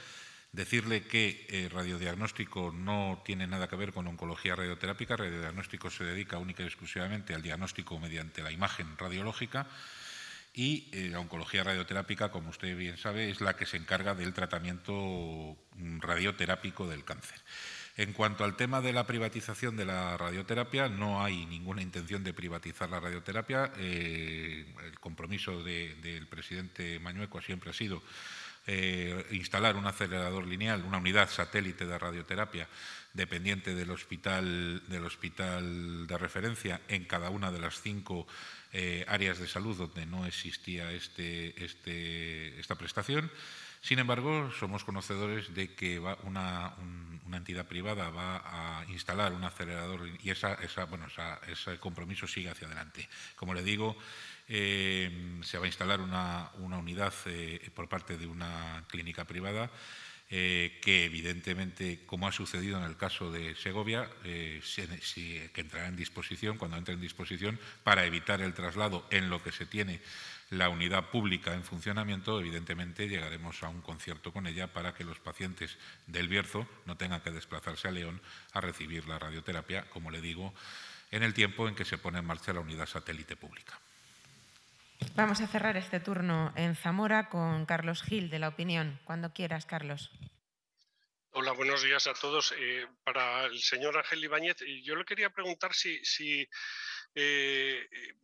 Decirle que eh, radiodiagnóstico no tiene nada que ver con oncología radioterápica. Radiodiagnóstico se dedica única y exclusivamente al diagnóstico mediante la imagen radiológica. Y la eh, oncología radioterápica, como usted bien sabe, es la que se encarga del tratamiento mm, radioterápico del cáncer. En cuanto al tema de la privatización de la radioterapia, no hay ninguna intención de privatizar la radioterapia. Eh, el compromiso del presidente Mañueco siempre ha sido eh, instalar un acelerador lineal, una unidad satélite de radioterapia dependiente del hospital, hospital de referencia en cada una de las cinco eh, áreas de salud donde no existía este, este, esta prestación. Sin embargo, somos conocedores de que va una, entidad privada va a instalar un acelerador y esa, bueno, ese compromiso sigue hacia adelante. Como le digo, eh, se va a instalar una, unidad eh, por parte de una clínica privada. Eh, que evidentemente, como ha sucedido en el caso de Segovia, que entrará en disposición, cuando entre en disposición, para evitar el traslado en lo que se tiene la unidad pública en funcionamiento, evidentemente llegaremos a un concierto con ella para que los pacientes del Bierzo no tengan que desplazarse a León a recibir la radioterapia, como le digo, en el tiempo en que se pone en marcha la unidad satélite pública.
Vamos a cerrar este turno en Zamora con Carlos Gil de La Opinión. Cuando quieras, Carlos.
Hola, buenos días a todos. Eh, para el señor Ángel Ibáñez, eh, yo le quería preguntar si eh, eh,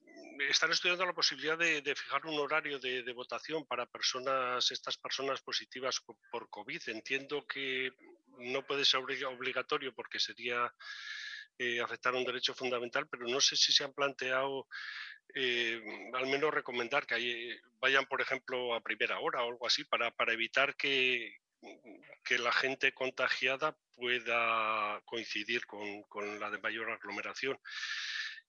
están estudiando la posibilidad de, fijar un horario de, votación para personas, estas personas positivas por COVID. Entiendo que no puede ser obligatorio porque sería eh, afectar un derecho fundamental, pero no sé si se han planteado eh, al menos recomendar que vayan, por ejemplo, a primera hora o algo así para, evitar que, la gente contagiada pueda coincidir con la de mayor aglomeración.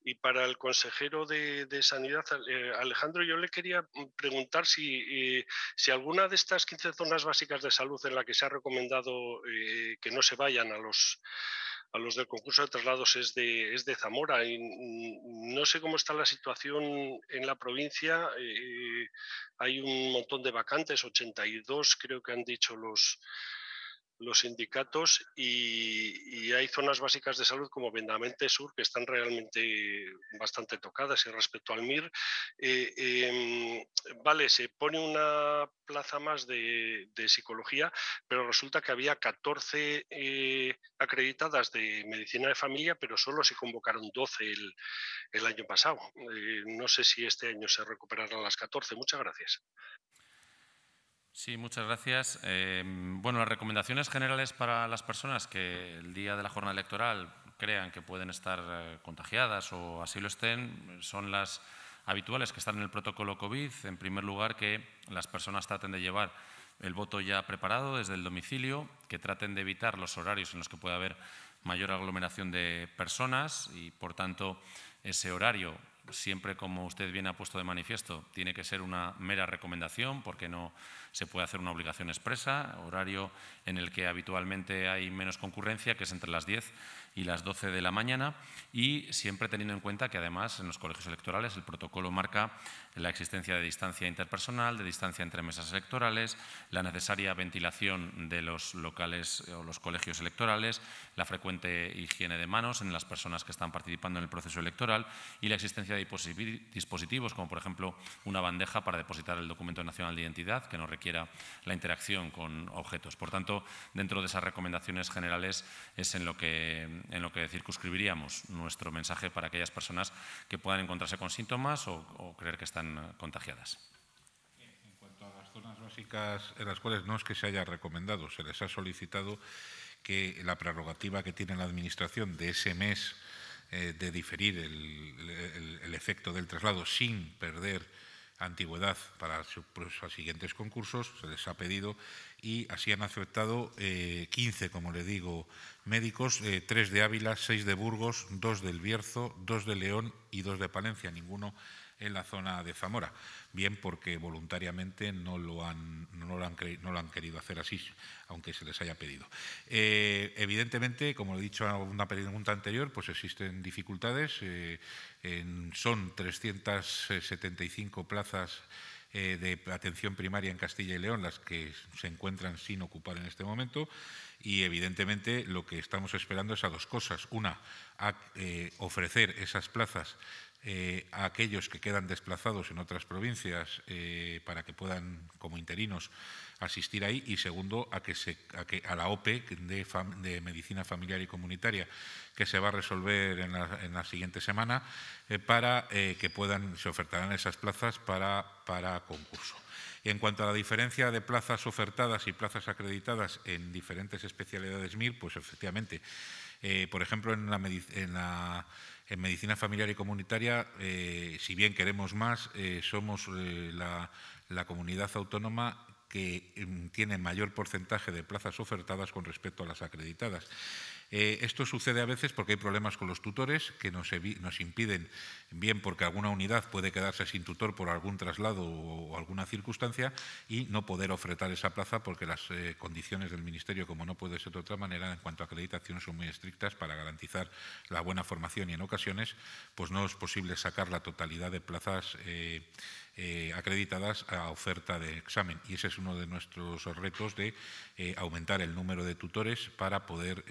Y para el consejero de, Sanidad, eh, Alejandro, yo le quería mm, preguntar eh, si, alguna de estas 15 zonas básicas de salud en la que se ha recomendado eh, que no se vayan a los, a los del concurso de traslados es de, es de Zamora. no sé cómo está la situación en la provincia. hay un montón de vacantes, 82 creo que han dicho los los sindicatos y, hay zonas básicas de salud como Vendamente Sur que están realmente bastante tocadas. Y respecto al MIR, eh, em, vale, se pone una plaza más de, psicología, pero resulta que había 14 eh, acreditadas de medicina de familia, pero solo se convocaron 12 el, el año pasado. Eh, no sé si este año se recuperarán las 14. Muchas gracias.
Sí, muchas gracias. Em, bueno, las recomendaciones generales para las personas que el día de la jornada electoral crean que pueden estar eh, contagiadas o así lo estén son las habituales que están en el protocolo COVID. En primer lugar, que las personas traten de llevar el voto ya preparado desde el domicilio, que traten de evitar los horarios en los que pueda haber mayor aglomeración de personas y, por tanto, ese horario siempre, como usted bien ha puesto de manifiesto, tiene que ser una mera recomendación porque no se puede hacer una obligación expresa, horario en el que habitualmente hay menos concurrencia, que es entre las 10 y las 12 de la mañana, y siempre teniendo en cuenta que además en los colegios electorales el protocolo marca la existencia de distancia interpersonal, de distancia entre mesas electorales, la necesaria ventilación de los locales o los colegios electorales, la frecuente higiene de manos en las personas que están participando en el proceso electoral y la existencia de dispositivos como por ejemplo una bandeja para depositar el documento nacional de identidad que no requiera la interacción con objetos. Por tanto, dentro de esas recomendaciones generales es en lo que, en lo que circunscribiríamos nuestro mensaje para aquellas personas que puedan encontrarse con síntomas o, o creer que están eh, contagiadas.
En cuanto a las zonas básicas en las cuales no es que se haya recomendado, se les ha solicitado que la prerrogativa que tiene la Administración de ese mes eh, de diferir el, efecto del traslado sin perder antigüedad para sus siguientes concursos, se les ha pedido y así han aceptado 15, eh, como le digo, médicos, 3 de Ávila, 6 de Burgos, 2 del Bierzo, 2 de León y 2 de Palencia, ninguno en la zona de Zamora, bien porque voluntariamente no lo han, no lo han, querido hacer así, aunque se les haya pedido. Eh, evidentemente, como lo he dicho en una pregunta anterior, pues existen dificultades. Eh, son 375 plazas eh, de atención primaria en Castilla y León las que se encuentran sin ocupar en este momento y evidentemente lo que estamos esperando es a dos cosas. Una, a, ofrecer esas plazas eh, a aquellos que quedan desplazados en otras provincias eh, para que puedan, como interinos, asistir ahí. Y segundo, a, que se, a, la OPE de, Medicina Familiar y Comunitaria, que se va a resolver en la, siguiente semana, eh, para que puedan, se ofertarán esas plazas para, para concurso. En cuanto a la diferencia de plazas ofertadas y plazas acreditadas en diferentes especialidades MIR, pues efectivamente, por ejemplo, en la, en la en medicina familiar y comunitaria, eh, si bien queremos más, eh, somos eh, la, la, comunidad autónoma que mm, tiene mayor porcentaje de plazas ofertadas con respecto a las acreditadas. Eh, esto sucede a veces porque hay problemas con los tutores que nos, nos, impiden, bien porque alguna unidad puede quedarse sin tutor por algún traslado o, alguna circunstancia, y no poder ofrecer esa plaza porque las eh, condiciones del Ministerio, como no puede ser de otra manera, en cuanto a acreditación son muy estrictas para garantizar la buena formación y en ocasiones pues no es posible sacar la totalidad de plazas. Eh, acreditadas a oferta de examen. Y ese es uno de nuestros retos de aumentar el número de tutores para poder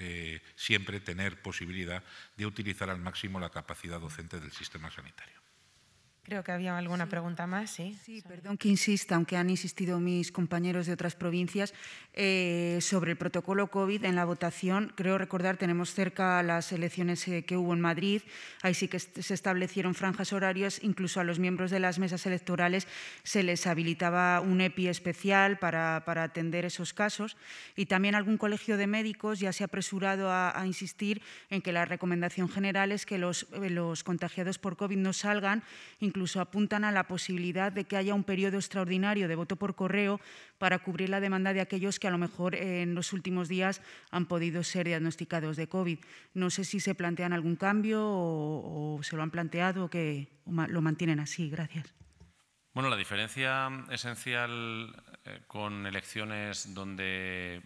siempre tener posibilidad de utilizar al máximo la capacidad docente del sistema sanitario.
Creo que había alguna pregunta más, sí. Sí, perdón que insista, aunque han insistido mis compañeros de otras provincias, eh, sobre el protocolo COVID en la votación. Creo recordar, tenemos cerca las elecciones eh, que hubo en Madrid, ahí sí que se establecieron franjas horarias, incluso a los miembros de las mesas electorales se les habilitaba un EPI especial para, para atender esos casos. Y también algún colegio de médicos ya se ha apresurado a, insistir en que la recomendación general es que los, eh, los contagiados por COVID no salgan, incluso incluso apuntan a la posibilidad de que haya un periodo extraordinario de voto por correo para cubrir la demanda de aquellos que a lo mejor eh, en los últimos días han podido ser diagnosticados de COVID. No sé si se plantean algún cambio o, se lo han planteado o que lo mantienen así. Gracias.
Bueno, la diferencia esencial eh, con elecciones donde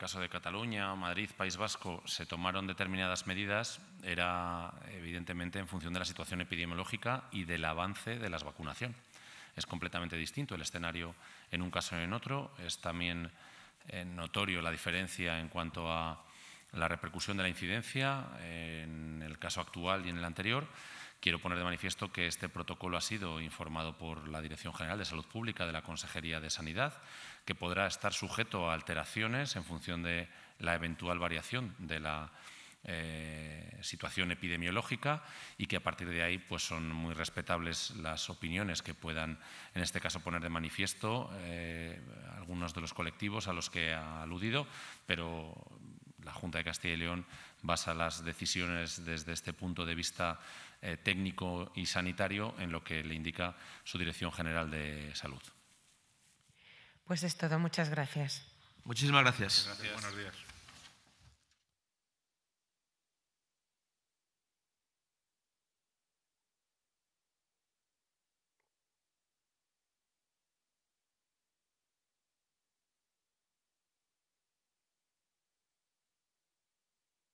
caso de Cataluña, Madrid, País Vasco, se tomaron determinadas medidas era evidentemente en función de la situación epidemiológica y del avance de la vacunación. Es completamente distinto el escenario en un caso en otro. Es también eh, notorio la diferencia en cuanto a la repercusión de la incidencia en el caso actual y en el anterior. Quiero poner de manifiesto que este protocolo ha sido informado por la Dirección General de Salud Pública de la Consejería de Sanidad que podrá estar sujeto a alteraciones en función de la eventual variación de la eh, situación epidemiológica y que a partir de ahí pues son muy respetables las opiniones que puedan en este caso poner de manifiesto eh, algunos de los colectivos a los que ha aludido pero la Junta de Castilla y León basa las decisiones desde este punto de vista eh, técnico y sanitario en lo que le indica su Dirección General de Salud.
Pues es todo, muchas gracias.
Muchísimas gracias. Buenos
días.